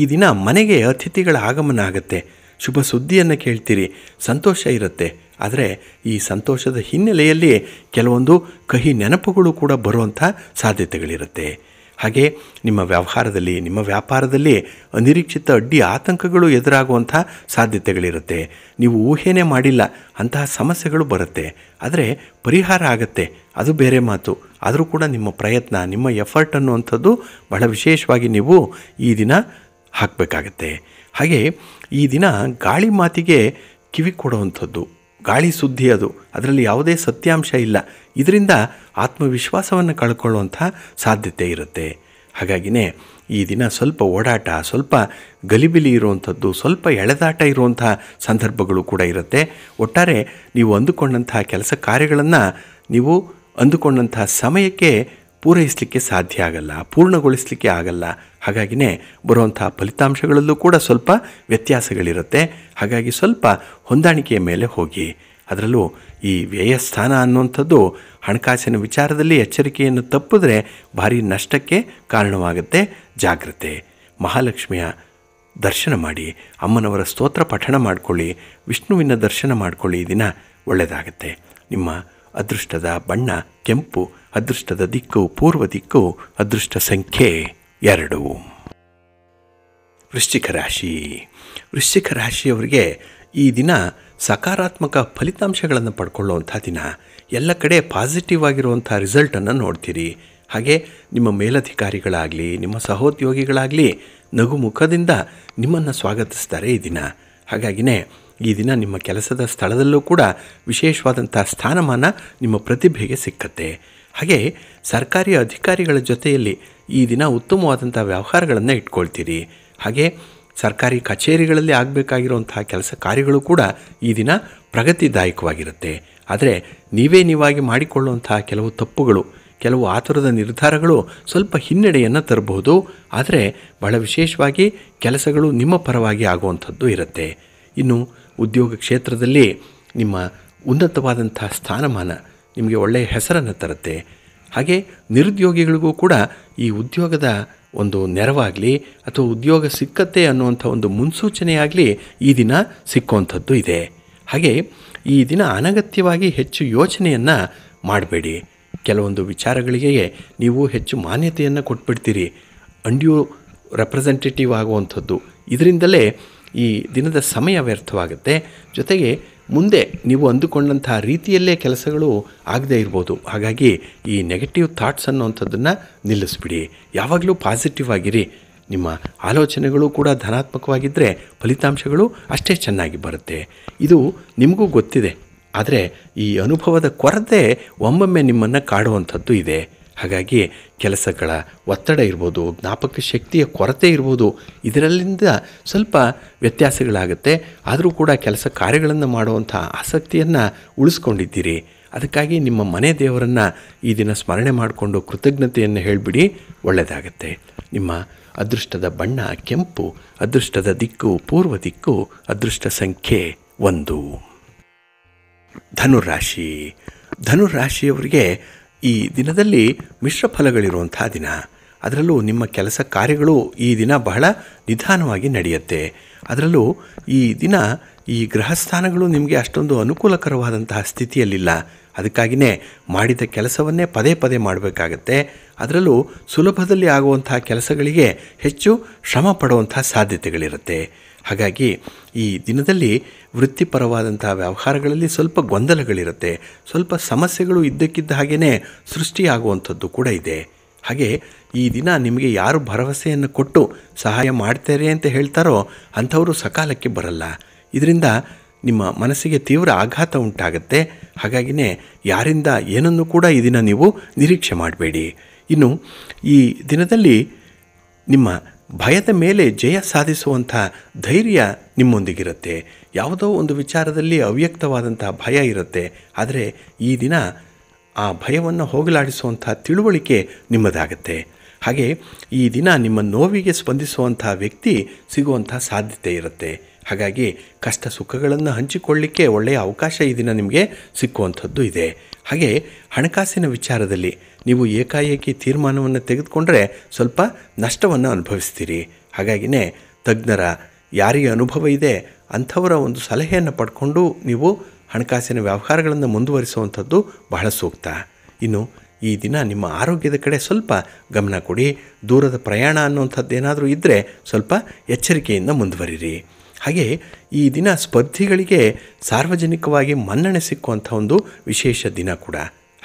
ಈ ದಿನ ಮನೆಗೆ ಅತಿಥಿಗಳ ಆಗಮನ ಆಗುತ್ತೆ ಶುಭ ಸುದ್ದಿಯನ್ನು ಕೇಳ್ತೀರಿ ಸಂತೋಷ ಇರುತ್ತೆ ಆದರೆ ಈ ಸಂತೋಷದ ಹಿನ್ನೆಲೆಯಲ್ಲಿ ಕೆಲವೊಂದು ಕಹಿ ನೆನಪುಗಳು ಕೂಡ ಬರುವಂಥ ಸಾಧ್ಯತೆಗಳಿರುತ್ತೆ ಹಾಗೆ ನಿಮ್ಮ ವ್ಯವಹಾರದಲ್ಲಿ ನಿಮ್ಮ ವ್ಯಾಪಾರದಲ್ಲಿ ಅನಿರೀಕ್ಷಿತ ಅಡ್ಡಿ ಆತಂಕಗಳು ಎದುರಾಗುವಂಥ ಸಾಧ್ಯತೆಗಳಿರುತ್ತೆ ನೀವು ಊಹೆನೇ ಮಾಡಿಲ್ಲ ಅಂತಹ ಸಮಸ್ಯೆಗಳು ಬರುತ್ತೆ ಆದರೆ ಪರಿಹಾರ ಆಗತ್ತೆ ಅದು ಬೇರೆ ಮಾತು ಆದರೂ ಕೂಡ ನಿಮ್ಮ ಪ್ರಯತ್ನ ನಿಮ್ಮ ಎಫರ್ಟ್ ಅನ್ನುವಂಥದ್ದು ಬಹಳ ವಿಶೇಷವಾಗಿ ನೀವು ಈ ದಿನ ಹಾಕಬೇಕಾಗತ್ತೆ ಹಾಗೆ ಈ ದಿನ ಗಾಳಿ ಮಾತಿಗೆ ಕಿವಿ ಕೊಡುವಂಥದ್ದು ಗಾಳಿ ಸುದ್ದಿ ಅದು ಅದರಲ್ಲಿ ಯಾವುದೇ ಸತ್ಯಾಂಶ ಇಲ್ಲ ಇದರಿಂದ ಆತ್ಮವಿಶ್ವಾಸವನ್ನು ಕಳ್ಕೊಳ್ಳುವಂಥ ಸಾಧ್ಯತೆ ಇರುತ್ತೆ ಹಾಗಾಗಿನೇ ಈ ದಿನ ಸ್ವಲ್ಪ ಓಡಾಟ ಸ್ವಲ್ಪ ಗಲಿಬಿಲಿ ಇರುವಂಥದ್ದು ಸ್ವಲ್ಪ ಎಳೆದಾಟ ಇರುವಂಥ ಸಂದರ್ಭಗಳು ಕೂಡ ಇರುತ್ತೆ ಒಟ್ಟಾರೆ ನೀವು ಅಂದುಕೊಂಡಂತಹ ಕೆಲಸ ಕಾರ್ಯಗಳನ್ನು ನೀವು ಅಂದುಕೊಂಡಂತಹ ಸಮಯಕ್ಕೆ ಪೂರೈಸಲಿಕ್ಕೆ ಸಾಧ್ಯ ಆಗಲ್ಲ ಪೂರ್ಣಗೊಳಿಸಲಿಕ್ಕೆ ಆಗಲ್ಲ ಹಾಗಾಗಿನೇ ಬರುವಂಥ ಫಲಿತಾಂಶಗಳಲ್ಲೂ ಕೂಡ ಸ್ವಲ್ಪ ವ್ಯತ್ಯಾಸಗಳಿರುತ್ತೆ ಹಾಗಾಗಿ ಸ್ವಲ್ಪ ಹೊಂದಾಣಿಕೆಯ ಮೇಲೆ ಹೋಗಿ ಅದರಲ್ಲೂ ಈ ವ್ಯಯಸ್ಥಾನ ಅನ್ನುವಂಥದ್ದು ಹಣಕಾಸಿನ ವಿಚಾರದಲ್ಲಿ ಎಚ್ಚರಿಕೆಯನ್ನು ತಪ್ಪಿದ್ರೆ ಭಾರಿ ನಷ್ಟಕ್ಕೆ ಕಾರಣವಾಗುತ್ತೆ ಜಾಗ್ರತೆ ಮಹಾಲಕ್ಷ್ಮಿಯ ದರ್ಶನ ಮಾಡಿ ಅಮ್ಮನವರ ಸ್ತೋತ್ರ ಪಠಣ ಮಾಡಿಕೊಳ್ಳಿ ವಿಷ್ಣುವಿನ ದರ್ಶನ ಮಾಡಿಕೊಳ್ಳಿ ದಿನ ಒಳ್ಳೆಯದಾಗುತ್ತೆ ನಿಮ್ಮ ಅದೃಷ್ಟದ ಬಣ್ಣ ಕೆಂಪು ಅದೃಷ್ಟದ ದಿಕ್ಕು ಪೂರ್ವ ದಿಕ್ಕು ಅದೃಷ್ಟ ಸಂಖ್ಯೆ ಎರಡು ವೃಶ್ಚಿಕ ರಾಶಿ ವೃಶ್ಚಿಕ ರಾಶಿಯವರಿಗೆ ಈ ದಿನ ಸಕಾರಾತ್ಮಕ ಫಲಿತಾಂಶಗಳನ್ನು ಪಡ್ಕೊಳ್ಳುವಂಥ ದಿನ ಎಲ್ಲ ಕಡೆ ಪಾಸಿಟಿವ್ ಆಗಿರುವಂಥ ರಿಸಲ್ಟನ್ನು ನೋಡ್ತೀರಿ ಹಾಗೆ ನಿಮ್ಮ ಮೇಲಧಿಕಾರಿಗಳಾಗಲಿ ನಿಮ್ಮ ಸಹೋದ್ಯೋಗಿಗಳಾಗಲಿ ನಗುಮುಖದಿಂದ ನಿಮ್ಮನ್ನು ಸ್ವಾಗತಿಸ್ತಾರೆ ಈ ದಿನ ಹಾಗಾಗಿನೇ ಈ ದಿನ ನಿಮ್ಮ ಕೆಲಸದ ಸ್ಥಳದಲ್ಲೂ ಕೂಡ ವಿಶೇಷವಾದಂಥ ಸ್ಥಾನಮಾನ ನಿಮ್ಮ ಪ್ರತಿಭೆಗೆ ಸಿಕ್ಕತ್ತೆ ಹಾಗೆ ಸರ್ಕಾರಿ ಅಧಿಕಾರಿಗಳ ಜೊತೆಯಲ್ಲಿ ಈ ದಿನ ಉತ್ತಮವಾದಂಥ ವ್ಯವಹಾರಗಳನ್ನು ಇಟ್ಕೊಳ್ತೀರಿ ಹಾಗೆ ಸರ್ಕಾರಿ ಕಚೇರಿಗಳಲ್ಲಿ ಆಗಬೇಕಾಗಿರುವಂತಹ ಕೆಲಸ ಕಾರ್ಯಗಳು ಕೂಡ ಈ ದಿನ ಪ್ರಗತಿದಾಯಕವಾಗಿರುತ್ತೆ ಆದರೆ ನೀವೇ ನೀವಾಗಿ ಮಾಡಿಕೊಳ್ಳುವಂತಹ ಕೆಲವು ತಪ್ಪುಗಳು ಕೆಲವು ಆತುರದ ನಿರ್ಧಾರಗಳು ಸ್ವಲ್ಪ ಹಿನ್ನಡೆಯನ್ನು ತರಬಹುದು ಆದರೆ ಬಹಳ ವಿಶೇಷವಾಗಿ ಕೆಲಸಗಳು ನಿಮ್ಮ ಪರವಾಗಿ ಆಗುವಂಥದ್ದು ಇರುತ್ತೆ ಇನ್ನು ಉದ್ಯೋಗ ಕ್ಷೇತ್ರದಲ್ಲಿ ನಿಮ್ಮ ಉನ್ನತವಾದಂಥ ಸ್ಥಾನಮಾನ ನಿಮಗೆ ಒಳ್ಳೆಯ ಹೆಸರನ್ನು ತರುತ್ತೆ ಹಾಗೆ ನಿರುದ್ಯೋಗಿಗಳಿಗೂ ಕೂಡ ಈ ಉದ್ಯೋಗದ ಒಂದು ನೆರವಾಗಲಿ ಅಥವಾ ಉದ್ಯೋಗ ಸಿಕ್ಕತ್ತೆ ಅನ್ನುವಂಥ ಒಂದು ಮುನ್ಸೂಚನೆಯಾಗಲಿ ಈ ದಿನ ಸಿಕ್ಕುವಂಥದ್ದು ಇದೆ ಹಾಗೆ ಈ ದಿನ ಅನಗತ್ಯವಾಗಿ ಹೆಚ್ಚು ಯೋಚನೆಯನ್ನು ಮಾಡಬೇಡಿ ಕೆಲವೊಂದು ವಿಚಾರಗಳಿಗೆ ನೀವು ಹೆಚ್ಚು ಮಾನ್ಯತೆಯನ್ನು ಕೊಟ್ಬಿಡ್ತೀರಿ ಅಂಡ್ಯೂ ರೆಪ್ರೆಸೆಂಟೇಟಿವ್ ಆಗುವಂಥದ್ದು ಇದರಿಂದಲೇ ಈ ದಿನದ ಸಮಯ ವ್ಯರ್ಥವಾಗುತ್ತೆ ಜೊತೆಗೆ ಮುಂದೆ ನೀವು ಅಂದುಕೊಂಡಂತಹ ರೀತಿಯಲ್ಲೇ ಕೆಲಸಗಳು ಆಗದೇ ಇರ್ಬೋದು ಹಾಗಾಗಿ ಈ ನೆಗೆಟಿವ್ ಥಾಟ್ಸ್ ಅನ್ನುವಂಥದ್ದನ್ನು ನಿಲ್ಲಿಸ್ಬಿಡಿ ಯಾವಾಗಲೂ ಪಾಸಿಟಿವ್ ಆಗಿರಿ ನಿಮ್ಮ ಆಲೋಚನೆಗಳು ಕೂಡ ಧನಾತ್ಮಕವಾಗಿದ್ದರೆ ಫಲಿತಾಂಶಗಳು ಅಷ್ಟೇ ಚೆನ್ನಾಗಿ ಬರುತ್ತೆ ಇದು ನಿಮಗೂ ಗೊತ್ತಿದೆ ಆದರೆ ಈ ಅನುಭವದ ಕೊರತೆ ಒಮ್ಮೊಮ್ಮೆ ನಿಮ್ಮನ್ನು ಕಾಡುವಂಥದ್ದು ಇದೆ ಹಾಗಾಗಿ ಕೆಲಸಗಳ ಒತ್ತಡ ಇರ್ಬೋದು ಜ್ಞಾಪಕ ಶಕ್ತಿಯ ಕೊರತೆ ಇರ್ಬೋದು ಇದರಲ್ಲಿಂದ ಸ್ವಲ್ಪ ವ್ಯತ್ಯಾಸಗಳಾಗುತ್ತೆ ಆದರೂ ಕೂಡ ಕೆಲಸ ಕಾರ್ಯಗಳನ್ನು ಮಾಡುವಂಥ ಆಸಕ್ತಿಯನ್ನು ಉಳಿಸ್ಕೊಂಡಿದ್ದೀರಿ ಅದಕ್ಕಾಗಿ ನಿಮ್ಮ ಮನೆ ದೇವರನ್ನು ಈ ದಿನ ಸ್ಮರಣೆ ಮಾಡಿಕೊಂಡು ಕೃತಜ್ಞತೆಯನ್ನು ಹೇಳಿಬಿಡಿ ಒಳ್ಳೆಯದಾಗತ್ತೆ ನಿಮ್ಮ ಅದೃಷ್ಟದ ಬಣ್ಣ ಕೆಂಪು ಅದೃಷ್ಟದ ದಿಕ್ಕು ಪೂರ್ವ ದಿಕ್ಕು ಅದೃಷ್ಟ ಸಂಖ್ಯೆ ಒಂದು ಧನುರಾಶಿ ಧನುರಾಶಿಯವರಿಗೆ ಈ ದಿನದಲ್ಲಿ ಮಿಶ್ರ ಫಲಗಳಿರುವಂತಹ ದಿನ ಅದರಲ್ಲೂ ನಿಮ್ಮ ಕೆಲಸ ಕಾರ್ಯಗಳು ಈ ದಿನ ಬಹಳ ನಿಧಾನವಾಗಿ ನಡೆಯುತ್ತೆ ಅದರಲ್ಲೂ ಈ ದಿನ ಈ ಗೃಹಸ್ಥಾನಗಳು ನಿಮಗೆ ಅಷ್ಟೊಂದು ಅನುಕೂಲಕರವಾದಂತಹ ಸ್ಥಿತಿಯಲ್ಲಿಲ್ಲ ಅದಕ್ಕಾಗಿಯೇ ಮಾಡಿದ ಕೆಲಸವನ್ನೇ ಪದೇ ಪದೇ ಮಾಡಬೇಕಾಗತ್ತೆ ಅದರಲ್ಲೂ ಸುಲಭದಲ್ಲಿ ಆಗುವಂತಹ ಕೆಲಸಗಳಿಗೆ ಹೆಚ್ಚು ಶ್ರಮ ಪಡುವಂತಹ ಸಾಧ್ಯತೆಗಳಿರುತ್ತೆ ಹಾಗಾಗಿ ಈ ದಿನದಲ್ಲಿ ವೃತ್ತಿಪರವಾದಂಥ ವ್ಯವಹಾರಗಳಲ್ಲಿ ಸ್ವಲ್ಪ ಗೊಂದಲಗಳಿರುತ್ತೆ ಸ್ವಲ್ಪ ಸಮಸ್ಯೆಗಳು ಇದ್ದಕ್ಕಿದ್ದ ಹಾಗೆಯೇ ಸೃಷ್ಟಿಯಾಗುವಂಥದ್ದು ಕೂಡ ಇದೆ ಹಾಗೆ ಈ ದಿನ ನಿಮಗೆ ಯಾರು ಭರವಸೆಯನ್ನು ಕೊಟ್ಟು ಸಹಾಯ ಮಾಡ್ತಾರೆ ಅಂತ ಹೇಳ್ತಾರೋ ಅಂಥವರು ಸಕಾಲಕ್ಕೆ ಬರಲ್ಲ ಇದರಿಂದ ನಿಮ್ಮ ಮನಸ್ಸಿಗೆ ತೀವ್ರ ಆಘಾತ ಉಂಟಾಗುತ್ತೆ ಹಾಗಾಗಿನೇ ಯಾರಿಂದ ಏನನ್ನು ಕೂಡ ಈ ದಿನ ನೀವು ನಿರೀಕ್ಷೆ ಮಾಡಬೇಡಿ ಇನ್ನು ಈ ದಿನದಲ್ಲಿ ನಿಮ್ಮ ಭಯದ ಮೇಲೆ ಜಯ ಸಾಧಿಸುವಂಥ ಧೈರ್ಯ ನಿಮ್ಮೊಂದಿಗಿರುತ್ತೆ ಯಾವುದೋ ಒಂದು ವಿಚಾರದಲ್ಲಿ ಅವ್ಯಕ್ತವಾದಂಥ ಭಯ ಇರುತ್ತೆ ಆದರೆ ಈ ದಿನ ಆ ಭಯವನ್ನು ಹೋಗಲಾಡಿಸುವಂಥ ತಿಳುವಳಿಕೆ ನಿಮ್ಮದಾಗತ್ತೆ ಹಾಗೆ ಈ ದಿನ ನಿಮ್ಮ ನೋವಿಗೆ ಸ್ಪಂದಿಸುವಂಥ ವ್ಯಕ್ತಿ ಸಿಗುವಂಥ ಸಾಧ್ಯತೆ ಇರುತ್ತೆ ಹಾಗಾಗಿ ಕಷ್ಟ ಸುಖಗಳನ್ನು ಹಂಚಿಕೊಳ್ಳಿಕ್ಕೆ ಒಳ್ಳೆಯ ಅವಕಾಶ ಈ ದಿನ ನಿಮಗೆ ಸಿಕ್ಕುವಂಥದ್ದು ಇದೆ ಹಾಗೆ ಹಣಕಾಸಿನ ವಿಚಾರದಲ್ಲಿ ನೀವು ಏಕಾಏಕಿ ತೀರ್ಮಾನವನ್ನು ತೆಗೆದುಕೊಂಡ್ರೆ ಸ್ವಲ್ಪ ನಷ್ಟವನ್ನು ಅನುಭವಿಸ್ತೀರಿ ಹಾಗಾಗಿನೇ ತಜ್ಞರ ಯಾರಿಗೆ ಅನುಭವ ಇದೆ ಅಂಥವರ ಒಂದು ಸಲಹೆಯನ್ನು ಪಡ್ಕೊಂಡು ನೀವು ಹಣಕಾಸಿನ ವ್ಯವಹಾರಗಳನ್ನು ಮುಂದುವರಿಸುವಂಥದ್ದು ಬಹಳ ಸೂಕ್ತ ಇನ್ನು ಈ ದಿನ ನಿಮ್ಮ ಆರೋಗ್ಯದ ಕಡೆ ಸ್ವಲ್ಪ ಗಮನ ಕೊಡಿ ದೂರದ ಪ್ರಯಾಣ ಅನ್ನುವಂಥದ್ದು ಏನಾದರೂ ಇದ್ದರೆ ಸ್ವಲ್ಪ ಎಚ್ಚರಿಕೆಯಿಂದ ಮುಂದುವರಿರಿ ಹಾಗೆ ಈ ದಿನ ಸ್ಪರ್ಧಿಗಳಿಗೆ ಸಾರ್ವಜನಿಕವಾಗಿ ಮನ್ನಣೆ ಸಿಕ್ಕುವಂಥ ಒಂದು ವಿಶೇಷ ದಿನ ಕೂಡ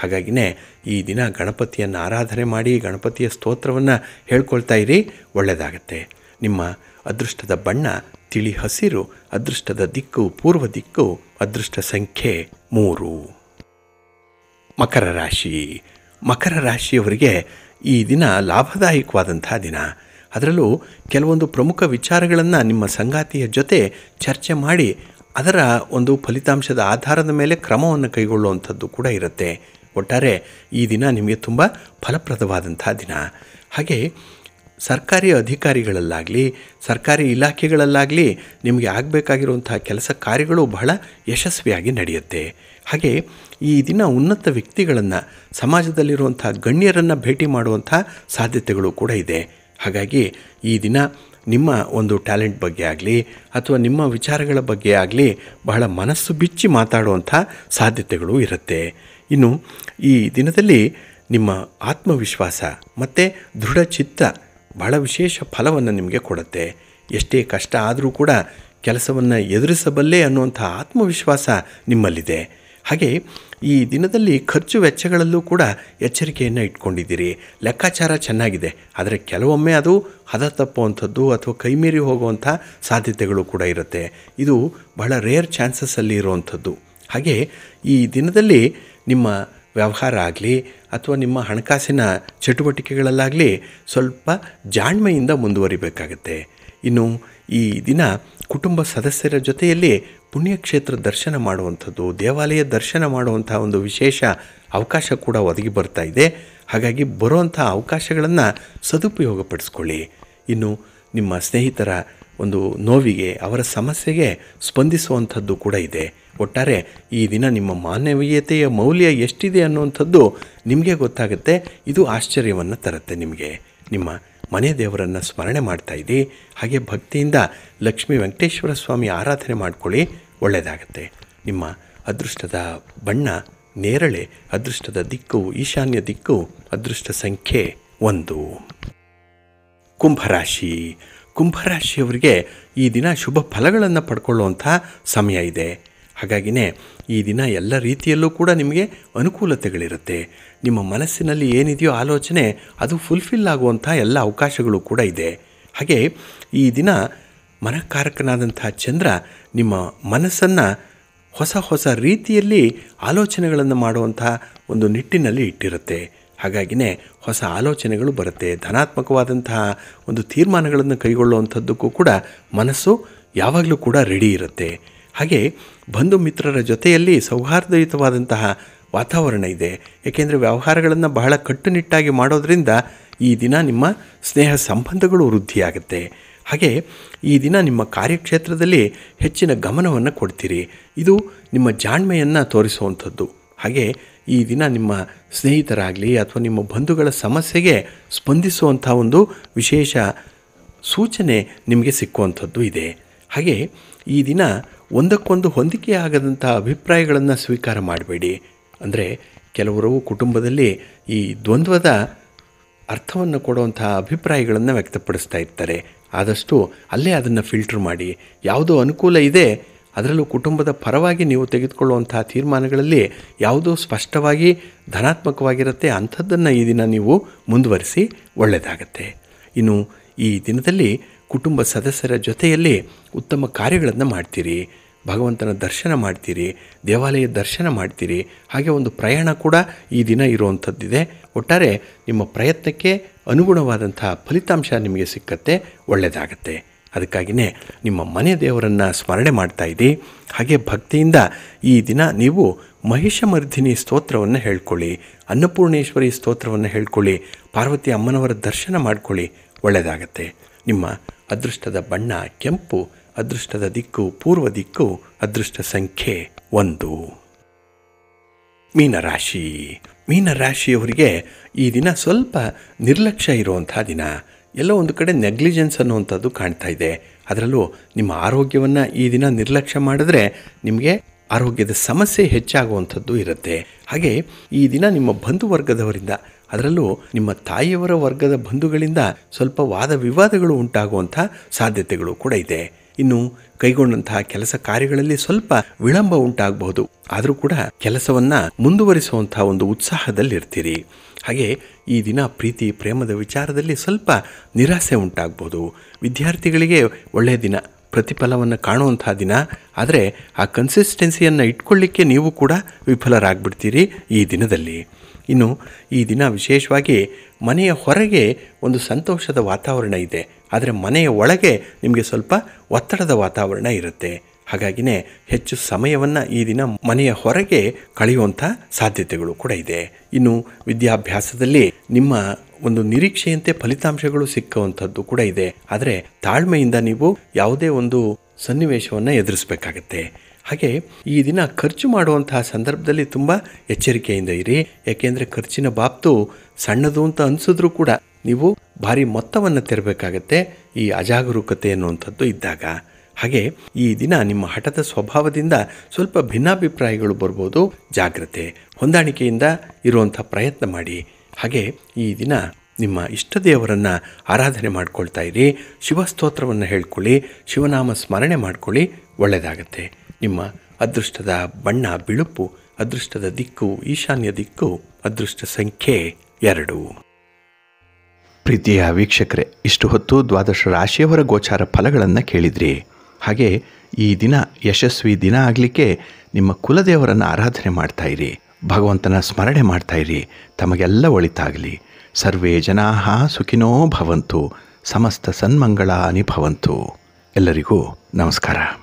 ಹಾಗಾಗಿನೇ ಈ ದಿನ ಗಣಪತಿಯನ್ನು ಆರಾಧನೆ ಮಾಡಿ ಗಣಪತಿಯ ಸ್ತೋತ್ರವನ್ನು ಹೇಳ್ಕೊಳ್ತಾ ಇರಿ ಒಳ್ಳೆಯದಾಗತ್ತೆ ನಿಮ್ಮ ಅದೃಷ್ಟದ ಬಣ್ಣ ತಿಳಿ ಹಸಿರು ಅದೃಷ್ಟದ ದಿಕ್ಕು ಪೂರ್ವ ದಿಕ್ಕು ಅದೃಷ್ಟ ಸಂಖ್ಯೆ ಮೂರು ಮಕರ ರಾಶಿ ಮಕರ ರಾಶಿಯವರಿಗೆ ಈ ದಿನ ಲಾಭದಾಯಕವಾದಂಥ ದಿನ ಅದರಲ್ಲೂ ಕೆಲವೊಂದು ಪ್ರಮುಖ ವಿಚಾರಗಳನ್ನು ನಿಮ್ಮ ಸಂಗಾತಿಯ ಜೊತೆ ಚರ್ಚೆ ಮಾಡಿ ಅದರ ಒಂದು ಫಲಿತಾಂಶದ ಆಧಾರದ ಮೇಲೆ ಕ್ರಮವನ್ನು ಕೈಗೊಳ್ಳುವಂಥದ್ದು ಕೂಡ ಇರುತ್ತೆ ಒಟ್ಟಾರೆ ಈ ದಿನ ನಿಮಗೆ ತುಂಬ ಫಲಪ್ರದವಾದಂಥ ದಿನ ಹಾಗೆ ಸರ್ಕಾರಿ ಅಧಿಕಾರಿಗಳಲ್ಲಾಗಲಿ ಸರ್ಕಾರಿ ಇಲಾಖೆಗಳಲ್ಲಾಗಲಿ ನಿಮಗೆ ಆಗಬೇಕಾಗಿರುವಂಥ ಕೆಲಸ ಕಾರ್ಯಗಳು ಬಹಳ ಯಶಸ್ವಿಯಾಗಿ ನಡೆಯುತ್ತೆ ಹಾಗೆ ಈ ದಿನ ಉನ್ನತ ವ್ಯಕ್ತಿಗಳನ್ನು ಸಮಾಜದಲ್ಲಿರುವಂಥ ಗಣ್ಯರನ್ನು ಭೇಟಿ ಮಾಡುವಂಥ ಸಾಧ್ಯತೆಗಳು ಕೂಡ ಇದೆ ಹಾಗಾಗಿ ಈ ದಿನ ನಿಮ್ಮ ಒಂದು ಟ್ಯಾಲೆಂಟ್ ಬಗ್ಗೆ ಆಗಲಿ ಅಥವಾ ನಿಮ್ಮ ವಿಚಾರಗಳ ಬಗ್ಗೆ ಆಗಲಿ ಬಹಳ ಮನಸ್ಸು ಬಿಚ್ಚಿ ಮಾತಾಡುವಂಥ ಸಾಧ್ಯತೆಗಳು ಇರುತ್ತೆ ಇನ್ನು ಈ ದಿನದಲ್ಲಿ ನಿಮ್ಮ ಆತ್ಮವಿಶ್ವಾಸ ಮತ್ತು ಚಿತ್ತ ಬಹಳ ವಿಶೇಷ ಫಲವನ್ನು ನಿಮಗೆ ಕೊಡುತ್ತೆ ಎಷ್ಟೇ ಕಷ್ಟ ಆದರೂ ಕೂಡ ಕೆಲಸವನ್ನು ಎದುರಿಸಬಲ್ಲೆ ಅನ್ನುವಂಥ ಆತ್ಮವಿಶ್ವಾಸ ನಿಮ್ಮಲ್ಲಿದೆ ಹಾಗೆ ಈ ದಿನದಲ್ಲಿ ಖರ್ಚು ವೆಚ್ಚಗಳಲ್ಲೂ ಕೂಡ ಎಚ್ಚರಿಕೆಯನ್ನು ಇಟ್ಕೊಂಡಿದ್ದೀರಿ ಲೆಕ್ಕಾಚಾರ ಚೆನ್ನಾಗಿದೆ ಆದರೆ ಕೆಲವೊಮ್ಮೆ ಅದು ಹದ ತಪ್ಪುವಂಥದ್ದು ಅಥವಾ ಕೈಮೀರಿ ಹೋಗುವಂಥ ಸಾಧ್ಯತೆಗಳು ಕೂಡ ಇರುತ್ತೆ ಇದು ಬಹಳ ರೇರ್ ಚಾನ್ಸಸ್ಸಲ್ಲಿ ಇರುವಂಥದ್ದು ಹಾಗೆ ಈ ದಿನದಲ್ಲಿ ನಿಮ್ಮ ವ್ಯವಹಾರ ಆಗಲಿ ಅಥವಾ ನಿಮ್ಮ ಹಣಕಾಸಿನ ಚಟುವಟಿಕೆಗಳಲ್ಲಾಗಲಿ ಸ್ವಲ್ಪ ಜಾಣ್ಮೆಯಿಂದ ಮುಂದುವರಿಬೇಕಾಗತ್ತೆ ಇನ್ನು ಈ ದಿನ ಕುಟುಂಬ ಸದಸ್ಯರ ಜೊತೆಯಲ್ಲಿ ಪುಣ್ಯಕ್ಷೇತ್ರ ದರ್ಶನ ಮಾಡುವಂಥದ್ದು ದೇವಾಲಯ ದರ್ಶನ ಮಾಡುವಂಥ ಒಂದು ವಿಶೇಷ ಅವಕಾಶ ಕೂಡ ಒದಗಿ ಬರ್ತಾ ಇದೆ ಹಾಗಾಗಿ ಬರುವಂಥ ಅವಕಾಶಗಳನ್ನು ಸದುಪಯೋಗಪಡಿಸ್ಕೊಳ್ಳಿ ಇನ್ನು ನಿಮ್ಮ ಸ್ನೇಹಿತರ ಒಂದು ನೋವಿಗೆ ಅವರ ಸಮಸ್ಯೆಗೆ ಸ್ಪಂದಿಸುವಂಥದ್ದು ಕೂಡ ಇದೆ ಒಟ್ಟಾರೆ ಈ ದಿನ ನಿಮ್ಮ ಮಾನವೀಯತೆಯ ಮೌಲ್ಯ ಎಷ್ಟಿದೆ ಅನ್ನುವಂಥದ್ದು ನಿಮಗೆ ಗೊತ್ತಾಗುತ್ತೆ ಇದು ಆಶ್ಚರ್ಯವನ್ನು ತರುತ್ತೆ ನಿಮಗೆ ನಿಮ್ಮ ಮನೆ ದೇವರನ್ನು ಸ್ಮರಣೆ ಮಾಡ್ತಾ ಇದ್ದಿ ಹಾಗೆ ಭಕ್ತಿಯಿಂದ ಲಕ್ಷ್ಮೀ ವೆಂಕಟೇಶ್ವರ ಸ್ವಾಮಿ ಆರಾಧನೆ ಮಾಡ್ಕೊಳ್ಳಿ ಒಳ್ಳೆಯದಾಗತ್ತೆ ನಿಮ್ಮ ಅದೃಷ್ಟದ ಬಣ್ಣ ನೇರಳೆ ಅದೃಷ್ಟದ ದಿಕ್ಕು ಈಶಾನ್ಯ ದಿಕ್ಕು ಅದೃಷ್ಟ ಸಂಖ್ಯೆ ಒಂದು ಕುಂಭರಾಶಿ ಕುಂಭರಾಶಿಯವರಿಗೆ ಈ ದಿನ ಶುಭ ಫಲಗಳನ್ನು ಪಡ್ಕೊಳ್ಳುವಂಥ ಸಮಯ ಇದೆ ಹಾಗಾಗಿನೇ ಈ ದಿನ ಎಲ್ಲ ರೀತಿಯಲ್ಲೂ ಕೂಡ ನಿಮಗೆ ಅನುಕೂಲತೆಗಳಿರುತ್ತೆ ನಿಮ್ಮ ಮನಸ್ಸಿನಲ್ಲಿ ಏನಿದೆಯೋ ಆಲೋಚನೆ ಅದು ಫುಲ್ಫಿಲ್ ಆಗುವಂಥ ಎಲ್ಲ ಅವಕಾಶಗಳು ಕೂಡ ಇದೆ ಹಾಗೆ ಈ ದಿನ ಮನಃಕಾರಕನಾದಂಥ ಚಂದ್ರ ನಿಮ್ಮ ಮನಸ್ಸನ್ನು ಹೊಸ ಹೊಸ ರೀತಿಯಲ್ಲಿ ಆಲೋಚನೆಗಳನ್ನು ಮಾಡುವಂಥ ಒಂದು ನಿಟ್ಟಿನಲ್ಲಿ ಇಟ್ಟಿರುತ್ತೆ ಹಾಗಾಗಿನೇ ಹೊಸ ಆಲೋಚನೆಗಳು ಬರುತ್ತೆ ಧನಾತ್ಮಕವಾದಂತಹ ಒಂದು ತೀರ್ಮಾನಗಳನ್ನು ಕೈಗೊಳ್ಳುವಂಥದ್ದಕ್ಕೂ ಕೂಡ ಮನಸ್ಸು ಯಾವಾಗಲೂ ಕೂಡ ರೆಡಿ ಇರುತ್ತೆ ಹಾಗೆ ಬಂಧು ಮಿತ್ರರ ಜೊತೆಯಲ್ಲಿ ಸೌಹಾರ್ದಯುತವಾದಂತಹ ವಾತಾವರಣ ಇದೆ ಏಕೆಂದರೆ ವ್ಯವಹಾರಗಳನ್ನು ಬಹಳ ಕಟ್ಟುನಿಟ್ಟಾಗಿ ಮಾಡೋದರಿಂದ ಈ ದಿನ ನಿಮ್ಮ ಸ್ನೇಹ ಸಂಬಂಧಗಳು ವೃದ್ಧಿಯಾಗುತ್ತೆ ಹಾಗೆ ಈ ದಿನ ನಿಮ್ಮ ಕಾರ್ಯಕ್ಷೇತ್ರದಲ್ಲಿ ಹೆಚ್ಚಿನ ಗಮನವನ್ನು ಕೊಡ್ತೀರಿ ಇದು ನಿಮ್ಮ ಜಾಣ್ಮೆಯನ್ನು ತೋರಿಸುವಂಥದ್ದು ಹಾಗೆ ಈ ದಿನ ನಿಮ್ಮ ಸ್ನೇಹಿತರಾಗಲಿ ಅಥವಾ ನಿಮ್ಮ ಬಂಧುಗಳ ಸಮಸ್ಯೆಗೆ ಸ್ಪಂದಿಸುವಂಥ ಒಂದು ವಿಶೇಷ ಸೂಚನೆ ನಿಮಗೆ ಸಿಕ್ಕುವಂಥದ್ದು ಇದೆ ಹಾಗೆ ಈ ದಿನ ಒಂದಕ್ಕೊಂದು ಹೊಂದಿಕೆಯಾಗದಂಥ ಅಭಿಪ್ರಾಯಗಳನ್ನು ಸ್ವೀಕಾರ ಮಾಡಬೇಡಿ ಅಂದರೆ ಕೆಲವರು ಕುಟುಂಬದಲ್ಲಿ ಈ ದ್ವಂದ್ವದ ಅರ್ಥವನ್ನು ಕೊಡುವಂಥ ಅಭಿಪ್ರಾಯಗಳನ್ನು ವ್ಯಕ್ತಪಡಿಸ್ತಾ ಇರ್ತಾರೆ ಆದಷ್ಟು ಅಲ್ಲೇ ಅದನ್ನು ಫಿಲ್ಟ್ರ್ ಮಾಡಿ ಯಾವುದೋ ಅನುಕೂಲ ಇದೆ ಅದರಲ್ಲೂ ಕುಟುಂಬದ ಪರವಾಗಿ ನೀವು ತೆಗೆದುಕೊಳ್ಳುವಂತಹ ತೀರ್ಮಾನಗಳಲ್ಲಿ ಯಾವುದೋ ಸ್ಪಷ್ಟವಾಗಿ ಧನಾತ್ಮಕವಾಗಿರುತ್ತೆ ಅಂಥದ್ದನ್ನು ಈ ದಿನ ನೀವು ಮುಂದುವರಿಸಿ ಒಳ್ಳೆಯದಾಗತ್ತೆ ಇನ್ನು ಈ ದಿನದಲ್ಲಿ ಕುಟುಂಬ ಸದಸ್ಯರ ಜೊತೆಯಲ್ಲಿ ಉತ್ತಮ ಕಾರ್ಯಗಳನ್ನು ಮಾಡ್ತೀರಿ ಭಗವಂತನ ದರ್ಶನ ಮಾಡ್ತೀರಿ ದೇವಾಲಯ ದರ್ಶನ ಮಾಡ್ತೀರಿ ಹಾಗೆ ಒಂದು ಪ್ರಯಾಣ ಕೂಡ ಈ ದಿನ ಇರುವಂಥದ್ದಿದೆ ಒಟ್ಟಾರೆ ನಿಮ್ಮ ಪ್ರಯತ್ನಕ್ಕೆ ಅನುಗುಣವಾದಂತಹ ಫಲಿತಾಂಶ ನಿಮಗೆ ಸಿಕ್ಕತ್ತೆ ಒಳ್ಳೆಯದಾಗತ್ತೆ ಅದಕ್ಕಾಗಿಯೇ ನಿಮ್ಮ ಮನೆ ದೇವರನ್ನು ಸ್ಮರಣೆ ಮಾಡ್ತಾ ಇದ್ದಿ ಹಾಗೆ ಭಕ್ತಿಯಿಂದ ಈ ದಿನ ನೀವು ಮಹಿಷಮರ್ಧಿನಿ ಸ್ತೋತ್ರವನ್ನು ಹೇಳ್ಕೊಳ್ಳಿ ಅನ್ನಪೂರ್ಣೇಶ್ವರಿ ಸ್ತೋತ್ರವನ್ನು ಹೇಳ್ಕೊಳ್ಳಿ ಪಾರ್ವತಿ ಅಮ್ಮನವರ ದರ್ಶನ ಮಾಡ್ಕೊಳ್ಳಿ ಒಳ್ಳೆಯದಾಗತ್ತೆ ನಿಮ್ಮ ಅದೃಷ್ಟದ ಬಣ್ಣ ಕೆಂಪು ಅದೃಷ್ಟದ ದಿಕ್ಕು ಪೂರ್ವ ದಿಕ್ಕು ಅದೃಷ್ಟ ಸಂಖ್ಯೆ ಒಂದು ಮೀನರಾಶಿ ಮೀನರಾಶಿಯವರಿಗೆ ಈ ದಿನ ಸ್ವಲ್ಪ ನಿರ್ಲಕ್ಷ್ಯ ಇರುವಂಥ ದಿನ ಎಲ್ಲೋ ಒಂದು ಕಡೆ ನೆಗ್ಲಿಜೆನ್ಸ್ ಅನ್ನುವಂಥದ್ದು ಕಾಣ್ತಾ ಇದೆ ಅದರಲ್ಲೂ ನಿಮ್ಮ ಆರೋಗ್ಯವನ್ನು ಈ ದಿನ ನಿರ್ಲಕ್ಷ್ಯ ಮಾಡಿದ್ರೆ ನಿಮಗೆ ಆರೋಗ್ಯದ ಸಮಸ್ಯೆ ಹೆಚ್ಚಾಗುವಂಥದ್ದು ಇರುತ್ತೆ ಹಾಗೆ ಈ ದಿನ ನಿಮ್ಮ ಬಂಧು ವರ್ಗದವರಿಂದ ಅದರಲ್ಲೂ ನಿಮ್ಮ ತಾಯಿಯವರ ವರ್ಗದ ಬಂಧುಗಳಿಂದ ಸ್ವಲ್ಪ ವಾದ ವಿವಾದಗಳು ಉಂಟಾಗುವಂಥ ಸಾಧ್ಯತೆಗಳು ಕೂಡ ಇದೆ ಇನ್ನು ಕೈಗೊಂಡಂತಹ ಕೆಲಸ ಕಾರ್ಯಗಳಲ್ಲಿ ಸ್ವಲ್ಪ ವಿಳಂಬ ಉಂಟಾಗಬಹುದು ಆದರೂ ಕೂಡ ಕೆಲಸವನ್ನು ಮುಂದುವರಿಸುವಂತಹ ಒಂದು ಉತ್ಸಾಹದಲ್ಲಿರ್ತೀರಿ ಹಾಗೆ ಈ ದಿನ ಪ್ರೀತಿ ಪ್ರೇಮದ ವಿಚಾರದಲ್ಲಿ ಸ್ವಲ್ಪ ನಿರಾಸೆ ಉಂಟಾಗಬಹುದು ವಿದ್ಯಾರ್ಥಿಗಳಿಗೆ ಒಳ್ಳೆಯ ದಿನ ಪ್ರತಿಫಲವನ್ನು ಕಾಣುವಂಥ ದಿನ ಆದರೆ ಆ ಕನ್ಸಿಸ್ಟೆನ್ಸಿಯನ್ನು ಇಟ್ಕೊಳ್ಳಿಕ್ಕೆ ನೀವು ಕೂಡ ವಿಫಲರಾಗ್ಬಿಡ್ತೀರಿ ಈ ದಿನದಲ್ಲಿ ಇನ್ನು ಈ ದಿನ ವಿಶೇಷವಾಗಿ ಮನೆಯ ಹೊರಗೆ ಒಂದು ಸಂತೋಷದ ವಾತಾವರಣ ಇದೆ ಆದರೆ ಮನೆಯ ಒಳಗೆ ನಿಮಗೆ ಸ್ವಲ್ಪ ಒತ್ತಡದ ವಾತಾವರಣ ಇರುತ್ತೆ ಹಾಗಾಗಿನೇ ಹೆಚ್ಚು ಸಮಯವನ್ನು ಈ ದಿನ ಮನೆಯ ಹೊರಗೆ ಕಳೆಯುವಂಥ ಸಾಧ್ಯತೆಗಳು ಕೂಡ ಇದೆ ಇನ್ನು ವಿದ್ಯಾಭ್ಯಾಸದಲ್ಲಿ ನಿಮ್ಮ ಒಂದು ನಿರೀಕ್ಷೆಯಂತೆ ಫಲಿತಾಂಶಗಳು ಸಿಕ್ಕುವಂಥದ್ದು ಕೂಡ ಇದೆ ಆದರೆ ತಾಳ್ಮೆಯಿಂದ ನೀವು ಯಾವುದೇ ಒಂದು ಸನ್ನಿವೇಶವನ್ನು ಎದುರಿಸಬೇಕಾಗತ್ತೆ ಹಾಗೆ ಈ ದಿನ ಖರ್ಚು ಮಾಡುವಂತಹ ಸಂದರ್ಭದಲ್ಲಿ ತುಂಬ ಎಚ್ಚರಿಕೆಯಿಂದ ಇರಿ ಯಾಕೆಂದರೆ ಖರ್ಚಿನ ಬಾಪ್ತು ಸಣ್ಣದು ಅಂತ ಅನಿಸಿದ್ರೂ ಕೂಡ ನೀವು ಭಾರಿ ಮೊತ್ತವನ್ನು ತೆರಬೇಕಾಗತ್ತೆ ಈ ಅಜಾಗರೂಕತೆ ಅನ್ನುವಂಥದ್ದು ಇದ್ದಾಗ ಹಾಗೆ ಈ ದಿನ ನಿಮ್ಮ ಹಠದ ಸ್ವಭಾವದಿಂದ ಸ್ವಲ್ಪ ಭಿನ್ನಾಭಿಪ್ರಾಯಗಳು ಬರ್ಬೋದು ಜಾಗ್ರತೆ ಹೊಂದಾಣಿಕೆಯಿಂದ ಇರುವಂಥ ಪ್ರಯತ್ನ ಮಾಡಿ ಹಾಗೆ ಈ ದಿನ ನಿಮ್ಮ ಇಷ್ಟ ದೇವರನ್ನು ಆರಾಧನೆ ಮಾಡ್ಕೊಳ್ತಾ ಇರಿ ಶಿವಸ್ತೋತ್ರವನ್ನು ಹೇಳ್ಕೊಳ್ಳಿ ಶಿವನಾಮ ಸ್ಮರಣೆ ಮಾಡ್ಕೊಳ್ಳಿ ಒಳ್ಳೆಯದಾಗತ್ತೆ ನಿಮ್ಮ ಅದೃಷ್ಟದ ಬಣ್ಣ ಬಿಳುಪು ಅದೃಷ್ಟದ ದಿಕ್ಕು ಈಶಾನ್ಯ ದಿಕ್ಕು ಅದೃಷ್ಟ ಸಂಖ್ಯೆ ಎರಡು ಪ್ರೀತಿಯ ವೀಕ್ಷಕರೇ ಇಷ್ಟು ಹೊತ್ತು ದ್ವಾದಶ ರಾಶಿಯವರ ಗೋಚಾರ ಫಲಗಳನ್ನು ಕೇಳಿದ್ರಿ ಹಾಗೆ ಈ ದಿನ ಯಶಸ್ವಿ ದಿನ ಆಗಲಿಕ್ಕೆ ನಿಮ್ಮ ಕುಲದೇವರನ್ನು ಆರಾಧನೆ ಮಾಡ್ತಾ ಇರಿ ಭಗವಂತನ ಸ್ಮರಣೆ ಮಾಡ್ತಾ ಇರಿ ತಮಗೆಲ್ಲ ಒಳಿತಾಗಲಿ ಸರ್ವೇ ಜನಾ ಸುಖಿನೋ ಭವಂತು ಸಮಸ್ತ ಸನ್ಮಂಗಳಾನಿ ಭವಂತು ಎಲ್ಲರಿಗೂ ನಮಸ್ಕಾರ